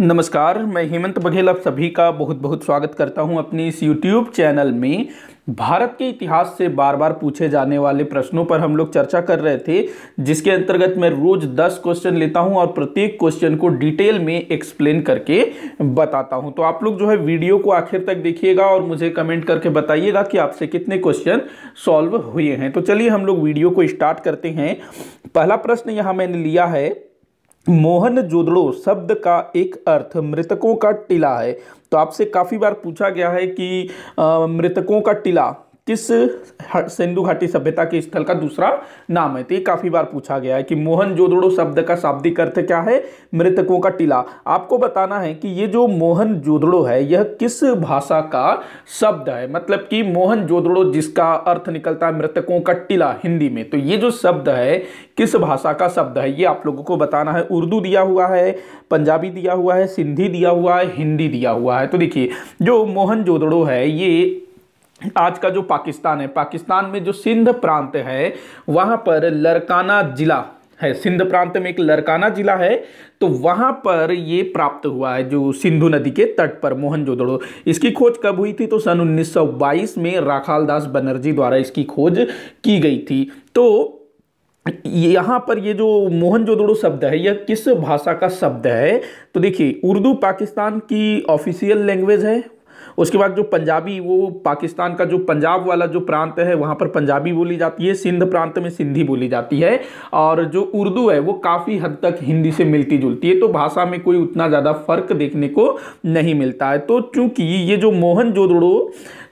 नमस्कार मैं हेमंत बघेल आप सभी का बहुत बहुत स्वागत करता हूं अपने इस यूट्यूब चैनल में भारत के इतिहास से बार बार पूछे जाने वाले प्रश्नों पर हम लोग चर्चा कर रहे थे जिसके अंतर्गत मैं रोज 10 क्वेश्चन लेता हूं और प्रत्येक क्वेश्चन को डिटेल में एक्सप्लेन करके बताता हूं तो आप लोग जो है वीडियो को आखिर तक देखिएगा और मुझे कमेंट करके बताइएगा कि आपसे कितने क्वेश्चन सॉल्व हुए हैं तो चलिए हम लोग वीडियो को स्टार्ट करते हैं पहला प्रश्न यहाँ मैंने लिया है मोहन जोदड़ो शब्द का एक अर्थ मृतकों का टिला है तो आपसे काफ़ी बार पूछा गया है कि मृतकों का टिला किस सिंधु घाटी सभ्यता के स्थल का दूसरा नाम है तो ये काफ़ी बार पूछा गया है कि मोहन जोदड़ो शब्द का शाब्दिक अर्थ क्या है मृतकों का टीला आपको बताना है कि ये जो मोहन जोदड़ो है यह किस भाषा का शब्द है मतलब कि मोहन जोदड़ो जिसका अर्थ निकलता है मृतकों का टीला हिंदी में तो ये जो शब्द है किस भाषा का शब्द है ये आप लोगों को बताना है उर्दू दिया हुआ है पंजाबी दिया हुआ है सिंधी दिया हुआ है हिंदी दिया हुआ है तो देखिए जो मोहन जोदड़ो है ये आज का जो पाकिस्तान है पाकिस्तान में जो सिंध प्रांत है वहाँ पर लरकाना जिला है सिंध प्रांत में एक लड़काना जिला है तो वहाँ पर ये प्राप्त हुआ है जो सिंधु नदी के तट पर मोहनजोदड़ो इसकी खोज कब हुई थी तो सन 1922 में राखाल दास बनर्जी द्वारा इसकी खोज की गई थी तो यहाँ पर ये जो मोहनजोदड़ो शब्द है यह किस भाषा का शब्द है तो देखिए उर्दू पाकिस्तान की ऑफिशियल लैंग्वेज है उसके बाद जो पंजाबी वो पाकिस्तान का जो पंजाब वाला जो प्रांत है वहाँ पर पंजाबी बोली जाती है सिंध प्रांत में सिंधी बोली जाती है और जो उर्दू है वो काफ़ी हद तक हिंदी से मिलती जुलती है तो भाषा में कोई उतना ज़्यादा फर्क देखने को नहीं मिलता है तो चूँकि ये जो मोहन जोदड़ो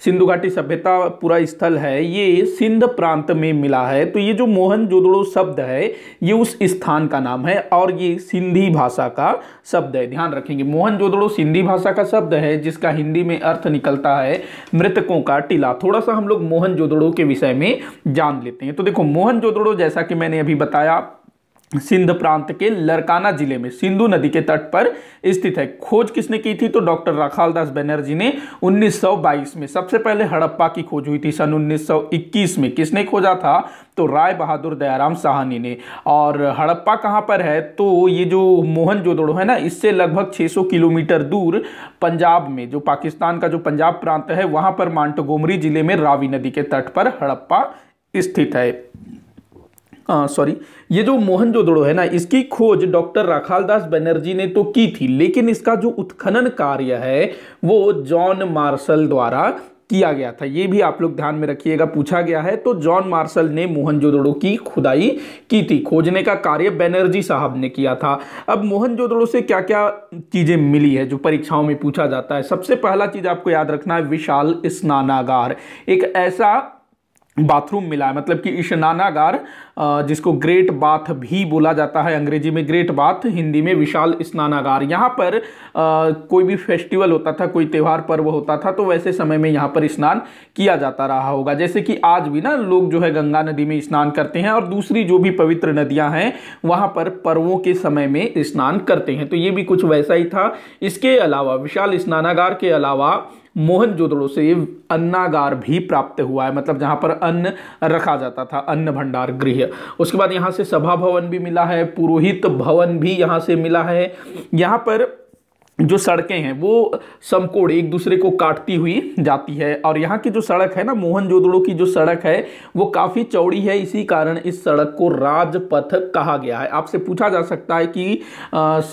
सिंधु घाटी सभ्यता पूरा स्थल है ये सिंध प्रांत में मिला है तो ये जो मोहन जोदड़ो शब्द है ये उस स्थान का नाम है और ये सिंधी भाषा का शब्द है ध्यान रखेंगे मोहन जोदड़ो सिंधी भाषा का शब्द है जिसका हिंदी में अर्थ अर्थ निकलता है मृतकों का टीला थोड़ा सा हम लोग मोहन जोदड़ो के विषय में जान लेते हैं तो देखो मोहन जोदड़ो जैसा कि मैंने अभी बताया सिंध प्रांत के लरकाना जिले में सिंधु नदी के तट पर स्थित है खोज किसने की थी तो डॉक्टर राखाल दास बैनर्जी ने 1922 में सबसे पहले हड़प्पा की खोज हुई थी सन 1921 में किसने खोजा था तो राय बहादुर दयाराम साहनी ने और हड़प्पा कहाँ पर है तो ये जो मोहन जोदड़ो है ना इससे लगभग 600 किलोमीटर दूर पंजाब में जो पाकिस्तान का जो पंजाब प्रांत है वहाँ पर मांटगोमरी जिले में रावी नदी के तट पर हड़प्पा स्थित है सॉरी ये जो मोहनजोदड़ो है ना इसकी खोज डॉक्टर राखाल दास बनर्जी ने तो की थी लेकिन इसका जो उत्खनन कार्य है वो जॉन मार्शल द्वारा किया गया था ये भी आप लोग ध्यान में रखिएगा पूछा गया है तो जॉन मार्शल ने मोहनजोदड़ो की खुदाई की थी खोजने का कार्य बैनर्जी साहब ने किया था अब मोहनजोदड़ो से क्या क्या चीज़ें मिली है जो परीक्षाओं में पूछा जाता है सबसे पहला चीज़ आपको याद रखना है विशाल स्नानागार एक ऐसा बाथरूम मिला है मतलब कि स्नानागार जिसको ग्रेट बाथ भी बोला जाता है अंग्रेजी में ग्रेट बाथ हिंदी में विशाल स्नानागार यहाँ पर आ, कोई भी फेस्टिवल होता था कोई त्यौहार पर्व होता था तो वैसे समय में यहाँ पर स्नान किया जाता रहा होगा जैसे कि आज भी ना लोग जो है गंगा नदी में स्नान करते हैं और दूसरी जो भी पवित्र नदियाँ हैं वहाँ पर पर्वों के समय में स्नान करते हैं तो ये भी कुछ वैसा ही था इसके अलावा विशाल स्नानागार के अलावा मोहन जोदड़ो से अन्नागार भी प्राप्त हुआ है मतलब जहाँ पर अन्न रखा जाता था अन्न भंडार गृह उसके बाद यहाँ से सभा भवन भी मिला है पुरोहित भवन भी यहाँ से मिला है यहाँ पर जो सड़कें हैं वो समकोड़ एक दूसरे को काटती हुई जाती है और यहाँ की जो सड़क है ना मोहन जोदड़ो की जो सड़क है वो काफ़ी चौड़ी है इसी कारण इस सड़क को राजपथ कहा गया है आपसे पूछा जा सकता है कि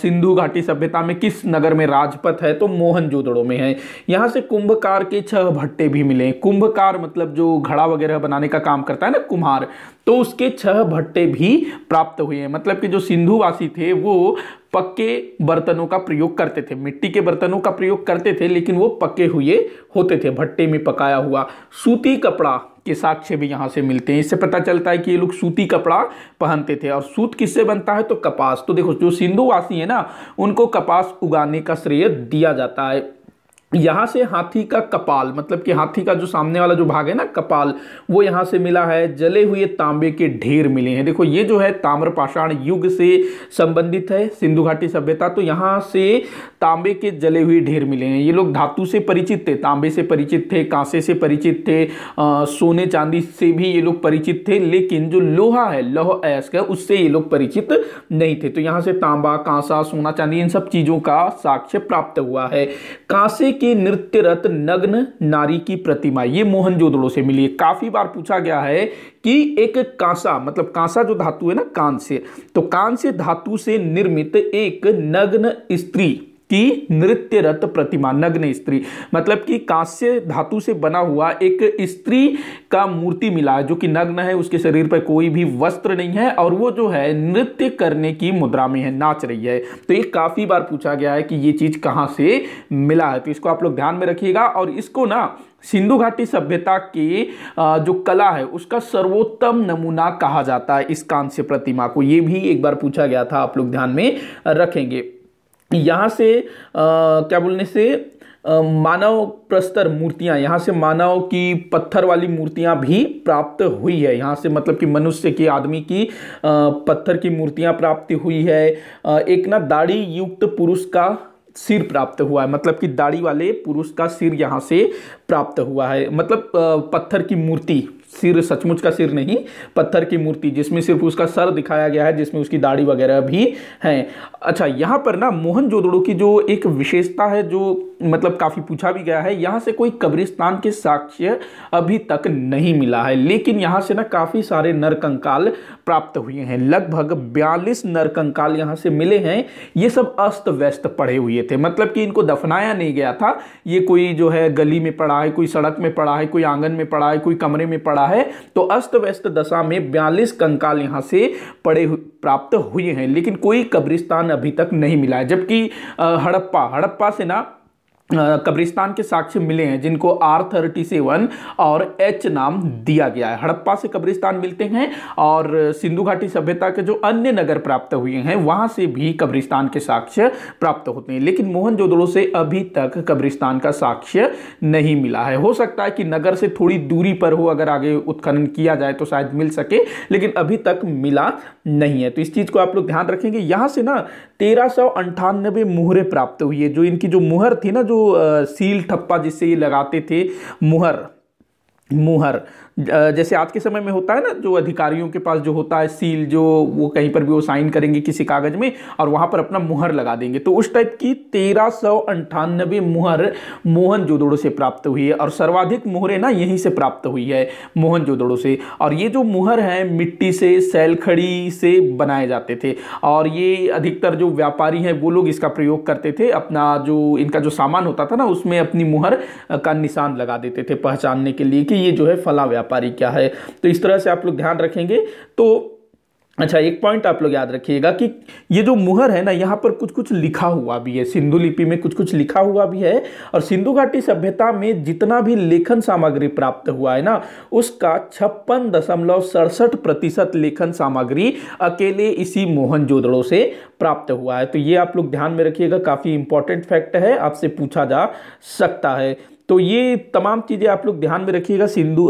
सिंधु घाटी सभ्यता में किस नगर में राजपथ है तो मोहन जोदड़ो में है यहाँ से कुंभकार के छह भट्टे भी मिले कुंभकार मतलब जो घड़ा वगैरह बनाने का काम करता है ना कुम्हार तो उसके छह भट्टे भी प्राप्त हुए हैं मतलब कि जो सिंधुवासी थे वो पक्के बर्तनों का प्रयोग करते थे मिट्टी के बर्तनों का प्रयोग करते थे लेकिन वो पके हुए होते थे भट्टे में पकाया हुआ सूती कपड़ा के साक्ष्य भी यहाँ से मिलते हैं इससे पता चलता है कि ये लोग सूती कपड़ा पहनते थे और सूत किससे बनता है तो कपास तो देखो जो सिंधुवासी है ना उनको कपास उगाने का श्रेय दिया जाता है यहाँ से हाथी का कपाल मतलब कि हाथी का जो सामने वाला जो भाग है ना कपाल वो यहाँ से मिला है जले हुए तांबे के ढेर मिले हैं देखो ये जो है ताम्रपाषाण युग से संबंधित है सिंधु घाटी सभ्यता तो यहाँ से तांबे के जले हुए ढेर मिले हैं ये लोग धातु से परिचित थे तांबे से परिचित थे कांसे से परिचित थे आ, सोने चांदी से भी ये लोग परिचित थे लेकिन जो लोहा है लोह अयस्क है उससे ये लोग परिचित नहीं थे तो यहाँ से तांबा कांसा सोना चांदी इन सब चीज़ों का साक्ष्य प्राप्त हुआ है कांसे की नृत्यरत नग्न नारी की प्रतिमा ये मोहनजोदड़ो से मिली है काफी बार पूछा गया है कि एक कांसा मतलब कांसा जो धातु है ना कांस्य तो कांस्य धातु से निर्मित एक नग्न स्त्री की नृत्यरत प्रतिमा नग्न स्त्री मतलब कि कांस्य धातु से बना हुआ एक स्त्री का मूर्ति मिला है जो कि नग्न है उसके शरीर पर कोई भी वस्त्र नहीं है और वो जो है नृत्य करने की मुद्रा में है नाच रही है तो ये काफ़ी बार पूछा गया है कि ये चीज़ कहां से मिला है तो इसको आप लोग ध्यान में रखिएगा और इसको ना सिंधु घाटी सभ्यता की जो कला है उसका सर्वोत्तम नमूना कहा जाता है इस कांस्य प्रतिमा को ये भी एक बार पूछा गया था आप लोग ध्यान में रखेंगे यहाँ से आ, क्या बोलने से मानव प्रस्तर मूर्तियाँ यहाँ से मानव की पत्थर वाली मूर्तियाँ भी प्राप्त हुई है यहाँ से मतलब कि मनुष्य की आदमी की पत्थर की मूर्तियाँ प्राप्त हुई है एक ना दाढ़ी युक्त पुरुष का सिर प्राप्त हुआ है मतलब कि दाढ़ी वाले पुरुष का सिर यहाँ से प्राप्त हुआ है मतलब पत्थर की मूर्ति सिर सचमुच का सिर नहीं पत्थर की मूर्ति जिसमें सिर्फ उसका सर दिखाया गया है जिसमें उसकी दाढ़ी वगैरह भी है अच्छा यहाँ पर ना मोहन जोदड़ो की जो एक विशेषता है जो मतलब काफ़ी पूछा भी गया है यहाँ से कोई कब्रिस्तान के साक्ष्य अभी तक नहीं मिला है लेकिन यहाँ से ना काफ़ी सारे नरकंकाल प्राप्त हुए हैं लगभग बयालीस नरकंकाल यहाँ से मिले हैं ये सब अस्त व्यस्त पड़े हुए थे मतलब कि इनको दफनाया नहीं गया था ये कोई जो है गली में पड़ा है कोई सड़क में पड़ा है कोई आंगन में पड़ा है कोई कमरे में पड़ा है तो अस्त व्यस्त दशा में बयालीस कंकाल यहाँ से पड़े प्राप्त हुए हैं लेकिन कोई कब्रिस्तान अभी तक नहीं मिला है जबकि हड़प्पा हड़प्पा से ना कब्रिस्तान के साक्ष्य मिले हैं जिनको आर थर्टी सेवन और एच नाम दिया गया है हड़प्पा से कब्रिस्तान मिलते हैं और सिंधु घाटी सभ्यता के जो अन्य नगर प्राप्त हुए हैं वहां से भी कब्रिस्तान के साक्ष्य प्राप्त होते हैं लेकिन मोहनजोदड़ो से अभी तक कब्रिस्तान का साक्ष्य नहीं मिला है हो सकता है कि नगर से थोड़ी दूरी पर हो अगर आगे उत्खनन किया जाए तो शायद मिल सके लेकिन अभी तक मिला नहीं है तो इस चीज़ को आप लोग ध्यान रखेंगे यहाँ से ना तेरह सौ अंठानबे मुहरें प्राप्त हुई है जो इनकी जो मुहर थी ना जो आ, सील ठप्पा जिससे ये लगाते थे मुहर मुहर जैसे आज के समय में होता है ना जो अधिकारियों के पास जो होता है सील जो वो कहीं पर भी वो साइन करेंगे किसी कागज़ में और वहां पर अपना मुहर लगा देंगे तो उस टाइप की तेरह सौ अंठानबे मुहर मोहन जोदड़ो से प्राप्त हुई है और सर्वाधिक मुहरें ना यहीं से प्राप्त हुई है मोहन जोदड़ो से और ये जो मुहर है मिट्टी से सैलखड़ी से बनाए जाते थे और ये अधिकतर जो व्यापारी हैं वो लोग इसका प्रयोग करते थे अपना जो इनका जो सामान होता था ना उसमें अपनी मुहर का निशान लगा देते थे पहचानने के लिए कि ये जो है फला व्यापार व्यापारी क्या है तो इस तरह से आप लोग ध्यान रखेंगे तो अच्छा एक पॉइंट आप लोग याद रखिएगा कि ये जो मुहर है ना यहाँ पर कुछ कुछ लिखा हुआ भी है सिंधु लिपि में कुछ कुछ लिखा हुआ भी है और सिंधु घाटी सभ्यता में जितना भी लेखन सामग्री प्राप्त हुआ है ना उसका छप्पन दशमलव सड़सठ प्रतिशत लेखन सामग्री अकेले इसी मोहनजोदड़ो से प्राप्त हुआ है तो ये आप लोग ध्यान में रखिएगा काफ़ी इंपॉर्टेंट फैक्ट है आपसे पूछा जा सकता है तो ये तमाम चीज़ें आप लोग ध्यान में रखिएगा सिंधु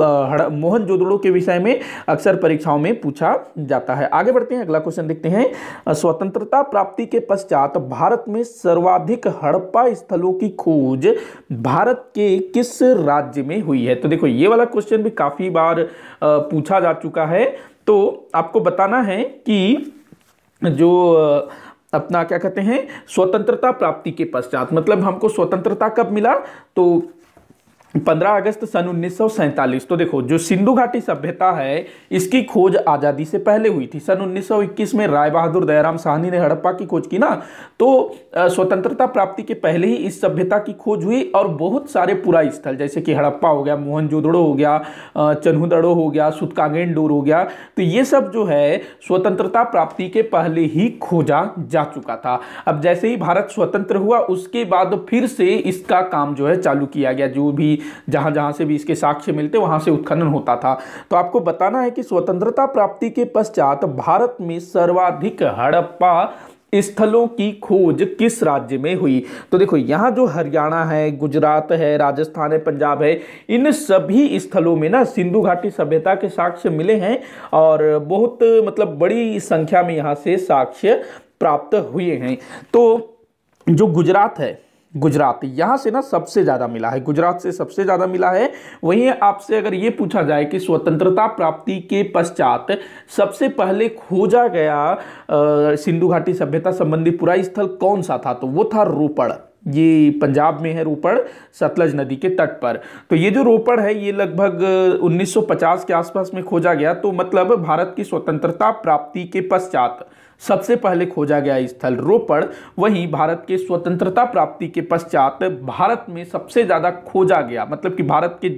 मोहन जोदड़ो के विषय में अक्सर परीक्षाओं में पूछा जाता है आगे बढ़ते हैं अगला क्वेश्चन देखते हैं स्वतंत्रता प्राप्ति के पश्चात भारत में सर्वाधिक हड़प्पा स्थलों की खोज भारत के किस राज्य में हुई है तो देखो ये वाला क्वेश्चन भी काफ़ी बार पूछा जा चुका है तो आपको बताना है कि जो अपना क्या कहते हैं स्वतंत्रता प्राप्ति के पश्चात मतलब हमको स्वतंत्रता कब मिला तो पंद्रह अगस्त सन उन्नीस तो देखो जो सिंधु घाटी सभ्यता है इसकी खोज आज़ादी से पहले हुई थी सन 1921 में राय बहादुर दयाराम साहनी ने हड़प्पा की खोज की ना तो स्वतंत्रता प्राप्ति के पहले ही इस सभ्यता की खोज हुई और बहुत सारे पुरा स्थल जैसे कि हड़प्पा हो गया मोहनजोदड़ो हो गया चन्हुदड़ो हो गया सुतकागेन डोर हो गया तो ये सब जो है स्वतंत्रता प्राप्ति के पहले ही खोजा जा चुका था अब जैसे ही भारत स्वतंत्र हुआ उसके बाद फिर से इसका काम जो है चालू किया गया जो भी जहाँ जहाँ से भी इसके साक्ष्य मिलते वहाँ से उत्खनन होता था तो आपको बताना है कि स्वतंत्रता प्राप्ति के पश्चात भारत में सर्वाधिक हड़प्पा स्थलों की खोज किस राज्य में हुई तो देखो यहाँ जो हरियाणा है गुजरात है राजस्थान है पंजाब है इन सभी स्थलों में ना सिंधु घाटी सभ्यता के साक्ष्य मिले हैं और बहुत मतलब बड़ी संख्या में यहाँ से साक्ष्य प्राप्त हुए हैं तो जो गुजरात है गुजरात यहाँ से ना सबसे ज़्यादा मिला है गुजरात से सबसे ज़्यादा मिला है वहीं आपसे अगर ये पूछा जाए कि स्वतंत्रता प्राप्ति के पश्चात सबसे पहले खोजा गया सिंधु घाटी सभ्यता संबंधी पूरा स्थल कौन सा था तो वो था रोपड़ ये पंजाब में है रोपड़ सतलज नदी के तट पर तो ये जो रोपड़ है ये लगभग 1950 के आसपास में खोजा गया तो मतलब भारत की स्वतंत्रता प्राप्ति के पश्चात सबसे पहले खोजा गया स्थल रोपड़ वहीं भारत के स्वतंत्रता प्राप्ति के पश्चात भारत में सबसे ज़्यादा खोजा गया मतलब कि भारत के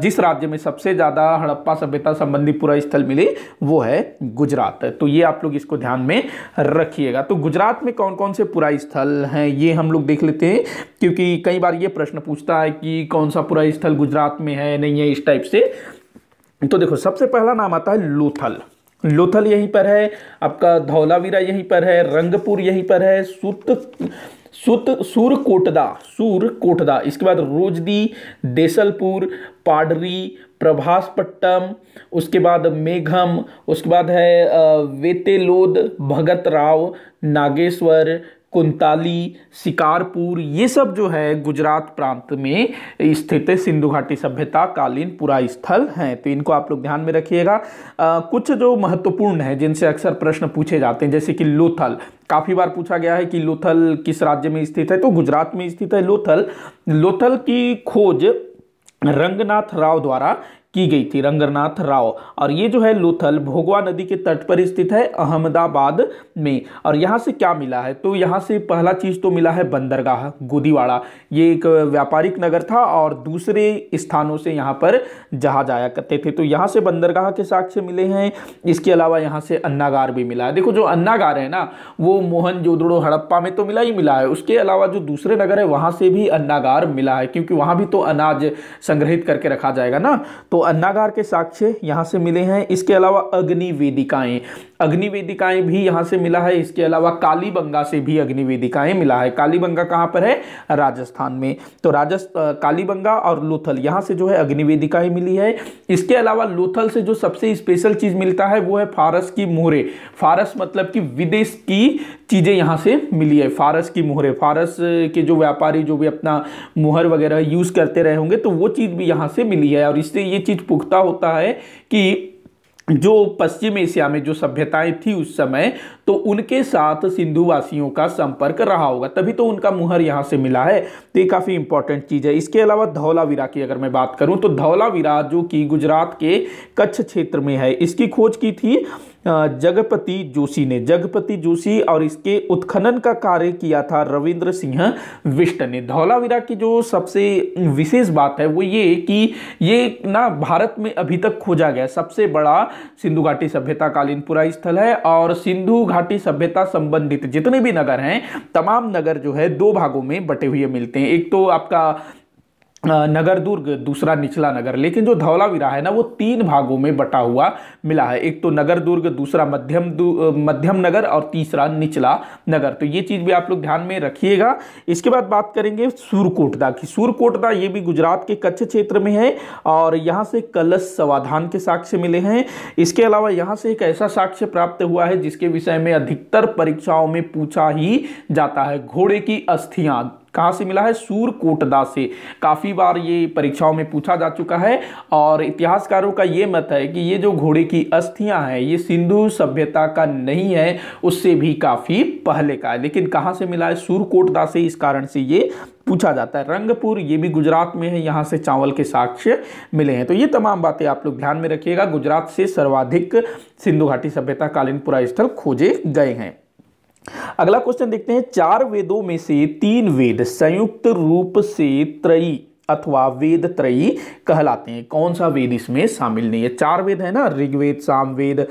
जिस राज्य में सबसे ज़्यादा हड़प्पा सभ्यता संबंधी पूरा स्थल मिले वो है गुजरात तो ये आप लोग इसको ध्यान में रखिएगा तो गुजरात में कौन कौन से पूरा स्थल हैं ये हम लोग देख लेते हैं क्योंकि कई बार ये प्रश्न पूछता है कि कौन सा पूरा स्थल गुजरात में है नहीं है इस टाइप से तो देखो सबसे पहला नाम आता है लोथल लोथल यहीं पर है आपका धौलावीरा यहीं पर है रंगपुर यहीं पर है सुत सुत सूर कोटदा सूर कोटदा इसके बाद रोजदी देसलपुर पाडरी प्रभासपट्टम उसके बाद मेघम उसके बाद है वेतेलोद भगत राव नागेश्वर कुंताली शिकारपुर ये सब जो है गुजरात प्रांत में स्थित सिंधु घाटी सभ्यता कालीन पुरा स्थल हैं तो इनको आप लोग ध्यान में रखिएगा कुछ जो महत्वपूर्ण है जिनसे अक्सर प्रश्न पूछे जाते हैं जैसे कि लोथल काफ़ी बार पूछा गया है कि लोथल किस राज्य में स्थित है तो गुजरात में स्थित है लोथल लोथल की खोज रंगनाथ राव द्वारा की गई थी रंगनाथ राव और ये जो है लोथल भोगवा नदी के तट पर स्थित है अहमदाबाद में और यहाँ से क्या मिला है तो यहाँ से पहला चीज़ तो मिला है बंदरगाह गुदीवाड़ा ये एक व्यापारिक नगर था और दूसरे स्थानों से यहाँ पर जहाज आया करते थे तो यहाँ से बंदरगाह के साक्ष्य मिले हैं इसके अलावा यहाँ से अन्नागार भी मिला है देखो जो अन्नागार है ना वो मोहन जोदड़ो हड़प्पा में तो मिला ही मिला है उसके अलावा जो दूसरे नगर है वहाँ से भी अन्नागार मिला है क्योंकि वहाँ भी तो अनाज संग्रहित करके रखा जाएगा ना तो अन्नागार के साक्ष्य यहाँ से मिले हैं इसके अलावा अग्नि वेदिकाएँ अग्निवेदिकाएं भी यहाँ से मिला है इसके अलावा कालीबंगा से भी अग्निवेदिकाएं मिला है कालीबंगा कहाँ पर है राजस्थान में तो राजस्थान कालीबंगा और लोथल यहाँ से जो है अग्निवेदिकाएं मिली है इसके अलावा लोथल से जो सबसे स्पेशल चीज़ मिलता है वो है फारस की मोहरे फारस मतलब कि विदेश की चीज़ें यहाँ से मिली है फारस की मोहरे फारस के जो व्यापारी जो भी अपना मोहर वगैरह यूज़ करते रहे होंगे तो वो चीज़ भी यहाँ से मिली है और इससे ये चीज़ पुख्ता होता है कि जो पश्चिम एशिया में जो सभ्यताएं थी उस समय तो उनके साथ सिंधुवासियों का संपर्क रहा होगा तभी तो उनका मुहर यहाँ से मिला है तो ये काफ़ी इंपॉर्टेंट चीज़ है इसके अलावा धौलावीरा की अगर मैं बात करूँ तो धौलावीरा जो कि गुजरात के कच्छ क्षेत्र में है इसकी खोज की थी जगपति जोशी ने जगपति जोशी और इसके उत्खनन का कार्य किया था रविंद्र सिंह विष्ट ने धौलावीरा की जो सबसे विशेष बात है वो ये कि ये ना भारत में अभी तक खोजा गया सबसे बड़ा सिंधु घाटी सभ्यता कालीन पुरा स्थल है और सिंधु घाटी सभ्यता संबंधित जितने भी नगर हैं तमाम नगर जो है दो भागों में बटे हुए मिलते हैं हैं एक तो आपका नगर दुर्ग दूसरा निचला नगर लेकिन जो धौलावीरा है ना वो तीन भागों में बटा हुआ मिला है एक तो नगर दुर्ग दूसरा मध्यम दु, मध्यम नगर और तीसरा निचला नगर तो ये चीज़ भी आप लोग ध्यान में रखिएगा इसके बाद बात करेंगे सूरकोटदा की सूरकोटदा ये भी गुजरात के कच्छ क्षेत्र में है और यहाँ से कलश सवाधान के साक्ष्य मिले हैं इसके अलावा यहाँ से एक ऐसा साक्ष्य प्राप्त हुआ है जिसके विषय में अधिकतर परीक्षाओं में पूछा ही जाता है घोड़े की अस्थियाँ कहाँ से मिला है सूर कोटदा से काफ़ी बार ये परीक्षाओं में पूछा जा चुका है और इतिहासकारों का ये मत है कि ये जो घोड़े की अस्थियाँ हैं ये सिंधु सभ्यता का नहीं है उससे भी काफ़ी पहले का है लेकिन कहाँ से मिला है सूर कोटदा से इस कारण से ये पूछा जाता है रंगपुर ये भी गुजरात में है यहाँ से चावल के साक्ष्य मिले हैं तो ये तमाम बातें आप लोग ध्यान में रखिएगा गुजरात से सर्वाधिक सिंधु घाटी सभ्यता कालीन पुरा स्थल खोजे गए हैं अगला क्वेश्चन देखते हैं चार वेदों में से तीन वेद संयुक्त रूप से त्रयी अथवा वेद त्रयी कहलाते हैं कौन सा वेद इसमें शामिल नहीं है चार वेद है ना ऋग्वेद सामवेद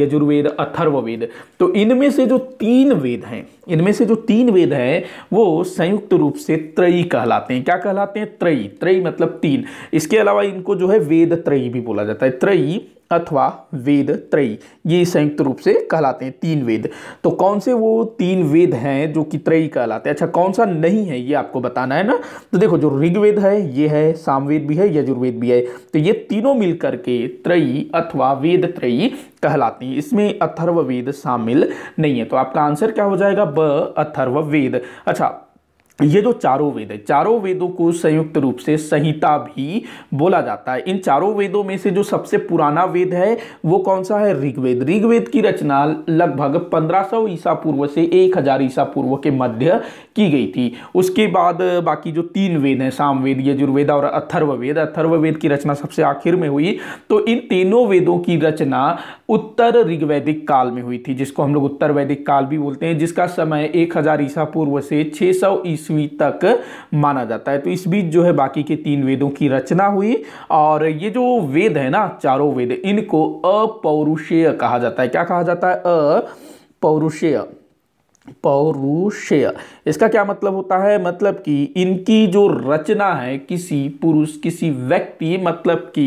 यजुर्वेद अथर्ववेद तो इनमें से जो तीन वेद हैं इनमें से जो तीन वेद हैं वो संयुक्त रूप से त्रयी कहलाते हैं क्या कहलाते हैं त्रयी त्रयी मतलब तीन इसके अलावा इनको जो है वेद त्रयी भी बोला जाता है त्रयी अथवा वेद त्रयी ये संयुक्त रूप से कहलाते हैं तीन वेद तो कौन से वो तीन वेद हैं जो कि त्रयी कहलाते हैं अच्छा कौन सा नहीं है ये आपको बताना है ना तो देखो जो ऋग्वेद है ये है सामवेद भी है यजुर्वेद भी है तो ये तीनों मिलकर के त्रयी अथवा वेद त्रयी कहलाती है इसमें अथर्ववेद शामिल नहीं है तो आपका आंसर क्या हो जाएगा ब अथर्ववेद अच्छा ये जो चारों वेद है चारों वेदों को संयुक्त रूप से संहिता भी बोला जाता है इन चारों वेदों में से जो सबसे पुराना वेद है वो कौन सा है ऋग्वेद ऋग्वेद की रचना लगभग 1500 ईसा पूर्व से 1000 ईसा पूर्व के मध्य की गई थी उसके बाद बाकी जो तीन वेद हैं सामवेद यजुर्वेद और अथर्ववेद अथर्ववेद की रचना सबसे आखिर में हुई तो इन तीनों वेदों की रचना उत्तर ऋग्वैदिक काल में हुई थी जिसको हम लोग उत्तर वैदिक काल भी बोलते हैं जिसका समय एक ईसा पूर्व से छः सौ ईस्वी तक माना जाता है तो इस बीच जो है बाकी के तीन वेदों की रचना हुई और ये जो वेद है ना चारों वेद इनको अपौरुषेय कहा जाता है क्या कहा जाता है अपौरुषेय पौरुषेय इसका क्या मतलब होता है मतलब कि इनकी जो रचना है किसी पुरुष किसी व्यक्ति मतलब कि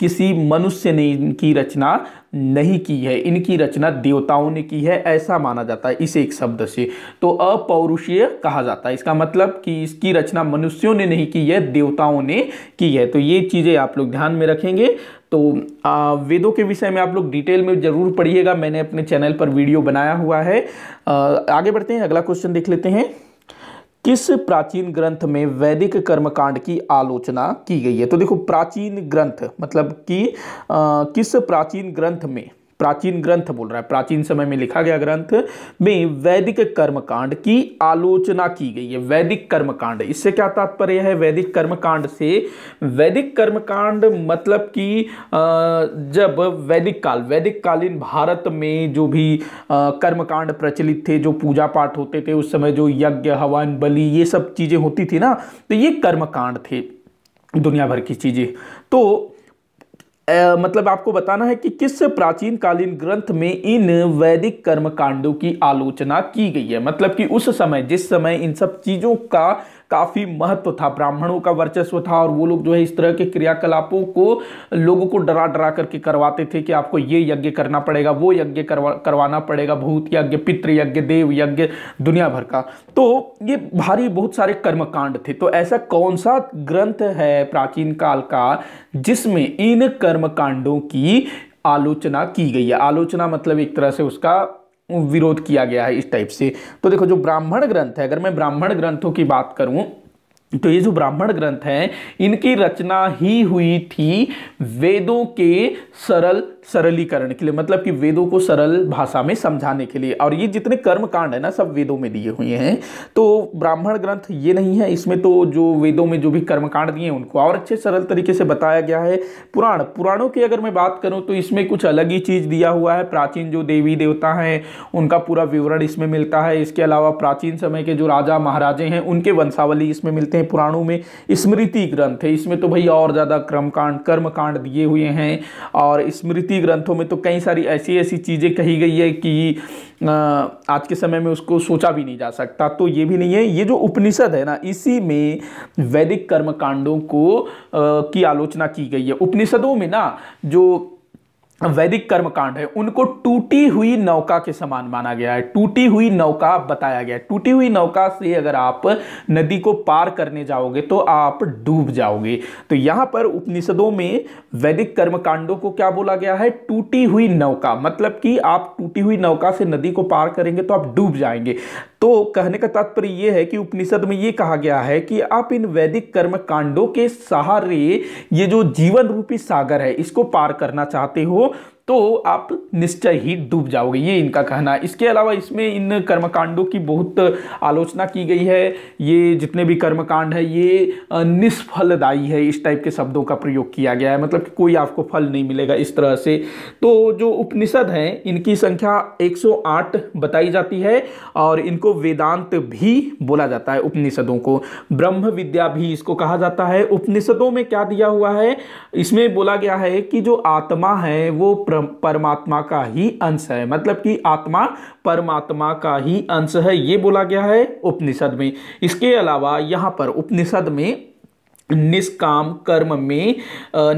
किसी मनुष्य ने इनकी रचना नहीं की है इनकी रचना देवताओं ने की है ऐसा माना जाता है इस एक शब्द से तो अपौरुषीय कहा जाता है इसका मतलब कि इसकी रचना मनुष्यों ने नहीं की है देवताओं ने की है तो ये चीज़ें आप लोग ध्यान में रखेंगे तो आ, वेदों के विषय में आप लोग डिटेल में ज़रूर पढ़िएगा मैंने अपने चैनल पर वीडियो बनाया हुआ है आ, आगे बढ़ते हैं अगला क्वेश्चन देख लेते हैं किस प्राचीन ग्रंथ में वैदिक कर्मकांड की आलोचना की गई है तो देखो प्राचीन ग्रंथ मतलब कि किस प्राचीन ग्रंथ में प्राचीन ग्रंथ बोल रहा है प्राचीन समय में लिखा गया ग्रंथ में वैदिक कर्मकांड की आलोचना की गई है वैदिक कर्मकांड इससे क्या तात्पर्य है वैदिक कर्मकांड से वैदिक कर्मकांड मतलब कि जब वैदिक काल वैदिक कालीन भारत में जो भी कर्मकांड प्रचलित थे जो पूजा पाठ होते थे उस समय जो यज्ञ हवन बलि ये सब चीज़ें होती थी ना तो ये कर्मकांड थे दुनिया भर की चीज़ें तो मतलब आपको बताना है कि किस प्राचीन कालीन ग्रंथ में इन वैदिक कर्मकांडों की आलोचना की गई है मतलब कि उस समय जिस समय इन सब चीज़ों का काफ़ी महत्व था ब्राह्मणों का वर्चस्व था और वो लोग जो है इस तरह के क्रियाकलापों को लोगों को डरा डरा करके करवाते थे कि आपको ये यज्ञ करना पड़ेगा वो यज्ञ करवा करवाना पड़ेगा भूत यज्ञ पितृ यज्ञ देव यज्ञ दुनिया भर का तो ये भारी बहुत सारे कर्मकांड थे तो ऐसा कौन सा ग्रंथ है प्राचीन काल का जिसमें इन कर्मकांडों की आलोचना की गई है आलोचना मतलब एक तरह से उसका विरोध किया गया है इस टाइप से तो देखो जो ब्राह्मण ग्रंथ है अगर मैं ब्राह्मण ग्रंथों की बात करूं तो ये जो ब्राह्मण ग्रंथ हैं इनकी रचना ही हुई थी वेदों के सरल सरलीकरण के लिए मतलब कि वेदों को सरल भाषा में समझाने के लिए और ये जितने कर्म कांड है ना सब वेदों में दिए हुए हैं तो ब्राह्मण ग्रंथ ये नहीं है इसमें तो जो वेदों में जो भी कर्मकांड दिए हैं उनको और अच्छे सरल तरीके से बताया गया है पुराण पुराणों की अगर मैं बात करूँ तो इसमें कुछ अलग ही चीज़ दिया हुआ है प्राचीन जो देवी देवता हैं उनका पूरा विवरण इसमें मिलता है इसके अलावा प्राचीन समय के जो राजा महाराजे हैं उनके वंशावली इसमें मिलते हैं पुराणों में स्मृति ग्रंथ है इसमें तो भाई और ज़्यादा कर्म कांड दिए हुए हैं और स्मृति कीमती ग्रंथों में तो कई सारी ऐसी ऐसी चीज़ें कही गई है कि आज के समय में उसको सोचा भी नहीं जा सकता तो ये भी नहीं है ये जो उपनिषद है ना इसी में वैदिक कर्मकांडों को की आलोचना की गई है उपनिषदों में ना जो वैदिक कर्मकांड है उनको टूटी हुई नौका के समान माना गया है टूटी हुई नौका बताया गया है टूटी हुई नौका से अगर आप नदी को पार करने जाओगे तो आप डूब जाओगे तो यहाँ पर उपनिषदों में वैदिक कर्मकांडों को क्या बोला गया है टूटी हुई नौका मतलब कि आप टूटी हुई नौका से नदी को पार करेंगे तो आप डूब जाएंगे तो कहने का तात्पर्य यह है कि उपनिषद में ये कहा गया है कि आप इन वैदिक कर्म कांडों के सहारे ये जो जीवन रूपी सागर है इसको पार करना चाहते हो falou, तो आप निश्चय ही डूब जाओगे ये इनका कहना है इसके अलावा इसमें इन कर्मकांडों की बहुत आलोचना की गई है ये जितने भी कर्मकांड है ये निष्फलदायी है इस टाइप के शब्दों का प्रयोग किया गया है मतलब कि कोई आपको फल नहीं मिलेगा इस तरह से तो जो उपनिषद हैं इनकी संख्या 108 बताई जाती है और इनको वेदांत भी बोला जाता है उपनिषदों को ब्रह्म विद्या भी इसको कहा जाता है उपनिषदों में क्या दिया हुआ है इसमें बोला गया है कि जो आत्मा है वो प्र परमात्मा का ही अंश है मतलब कि आत्मा परमात्मा का ही अंश है ये बोला गया है उपनिषद में इसके अलावा यहाँ पर उपनिषद में निष्काम कर्म में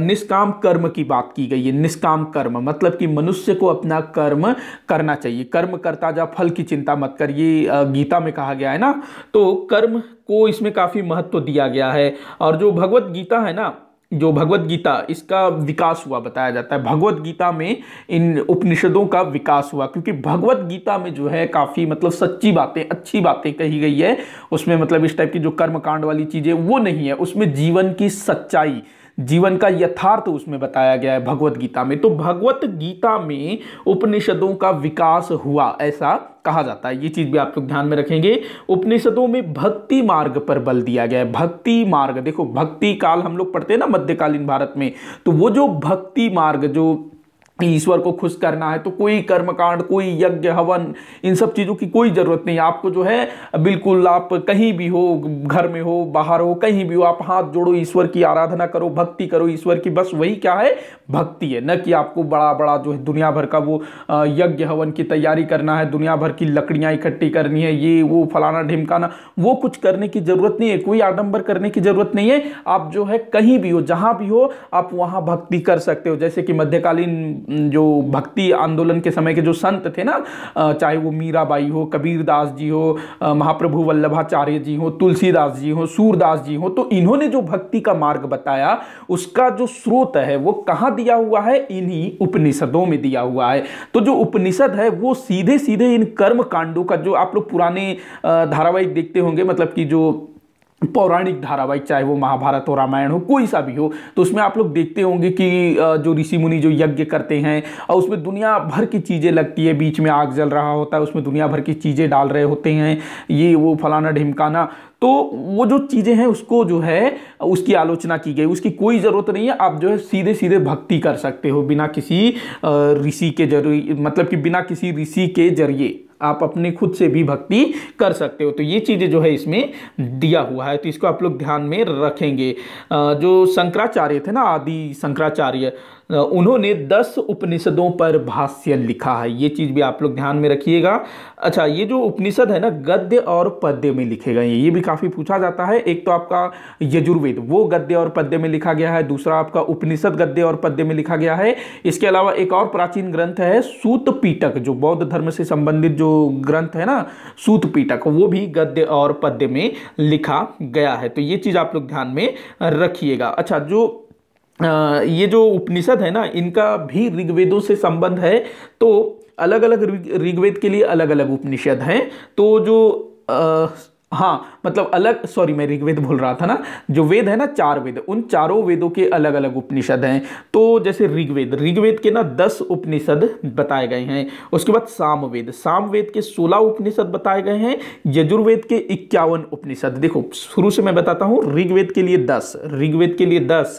निष्काम कर्म की बात की गई है निष्काम कर्म मतलब कि मनुष्य को अपना कर्म करना चाहिए कर्म करता जा फल की चिंता मत कर ये गीता में कहा गया है ना तो कर्म को इसमें काफ़ी महत्व दिया गया है और जो भगवत गीता है ना जो भगवत गीता इसका विकास हुआ बताया जाता है भगवत गीता में इन उपनिषदों का विकास हुआ क्योंकि भगवत गीता में जो है काफ़ी मतलब सच्ची बातें अच्छी बातें कही गई है उसमें मतलब इस टाइप की जो कर्मकांड वाली चीज़ें वो नहीं है उसमें जीवन की सच्चाई जीवन का यथार्थ उसमें बताया गया है भगवत गीता में तो भगवत गीता में उपनिषदों का विकास हुआ ऐसा कहा जाता है ये चीज़ भी आप लोग ध्यान में रखेंगे उपनिषदों में भक्ति मार्ग पर बल दिया गया है भक्ति मार्ग देखो भक्ति काल हम लोग पढ़ते हैं ना मध्यकालीन भारत में तो वो जो भक्ति मार्ग जो ईश्वर को खुश करना है तो कोई कर्मकांड कोई यज्ञ हवन इन सब चीज़ों की कोई ज़रूरत नहीं आपको जो है बिल्कुल आप कहीं भी हो घर में हो बाहर हो कहीं भी हो आप हाथ जोड़ो ईश्वर की आराधना करो भक्ति करो ईश्वर की बस वही क्या है भक्ति है न कि आपको बड़ा बड़ा जो है दुनिया भर का वो यज्ञ हवन की तैयारी करना है दुनिया भर की लकड़ियाँ इकट्ठी करनी है ये वो फलाना ढिमकाना वो कुछ करने की ज़रूरत नहीं है कोई आडम्बर करने की ज़रूरत नहीं है आप जो है कहीं भी हो जहाँ भी हो आप वहाँ भक्ति कर सकते हो जैसे कि मध्यकालीन जो भक्ति आंदोलन के समय के जो संत थे ना चाहे वो मीराबाई हो कबीरदास जी हो महाप्रभु वल्लभाचार्य जी हो तुलसीदास जी हो सूरदास जी हो तो इन्होंने जो भक्ति का मार्ग बताया उसका जो स्रोत है वो कहाँ दिया हुआ है इन्हीं उपनिषदों में दिया हुआ है तो जो उपनिषद है वो सीधे सीधे इन कर्म कांडों का जो आप लोग पुराने धारावाहिक देखते होंगे मतलब कि जो पौराणिक धारावाहिक चाहे वो महाभारत हो रामायण हो कोई सा भी हो तो उसमें आप लोग देखते होंगे कि जो ऋषि मुनि जो यज्ञ करते हैं और उसमें दुनिया भर की चीज़ें लगती है बीच में आग जल रहा होता है उसमें दुनिया भर की चीज़ें डाल रहे होते हैं ये वो फलाना ढिमकाना तो वो जो चीज़ें हैं उसको जो है उसकी आलोचना की गई उसकी कोई ज़रूरत नहीं है आप जो है सीधे सीधे भक्ति कर सकते हो बिना किसी ऋषि के जरिए मतलब कि बिना किसी ऋषि के जरिए आप अपने खुद से भी भक्ति कर सकते हो तो ये चीज़ें जो है इसमें दिया हुआ है तो इसको आप लोग ध्यान में रखेंगे जो शंकराचार्य थे ना आदि शंकराचार्य उन्होंने दस उपनिषदों पर भाष्य लिखा है ये चीज़ भी आप लोग ध्यान में रखिएगा अच्छा ये जो उपनिषद है ना गद्य और पद्य में लिखे गए हैं ये भी काफ़ी पूछा जाता है एक तो आपका यजुर्वेद वो गद्य और पद्य में लिखा गया है दूसरा आपका उपनिषद गद्य और पद्य में लिखा गया है इसके अलावा एक और प्राचीन ग्रंथ है सूत पीटक जो बौद्ध धर्म से संबंधित जो ग्रंथ है ना सूत पीटक वो भी गद्य और पद्य में लिखा गया है तो ये चीज़ आप लोग ध्यान में रखिएगा अच्छा जो ये जो उपनिषद है ना इनका भी ऋग्वेदों से संबंध है तो अलग अलग ऋग्वेद के लिए अलग अलग उपनिषद हैं तो जो हाँ मतलब अलग सॉरी मैं ऋग्वेद बोल रहा था ना जो वेद है ना चार वेद उन चारों वेदों के अलग अलग उपनिषद हैं तो जैसे ऋग्वेद ऋग्वेद के ना दस उपनिषद बताए गए हैं उसके बाद सामवेद सामवेद के सोलह उपनिषद बताए गए हैं यजुर्वेद के इक्यावन उपनिषद देखो शुरू से मैं बताता हूँ ऋग्वेद के लिए दस ऋग्वेद के लिए दस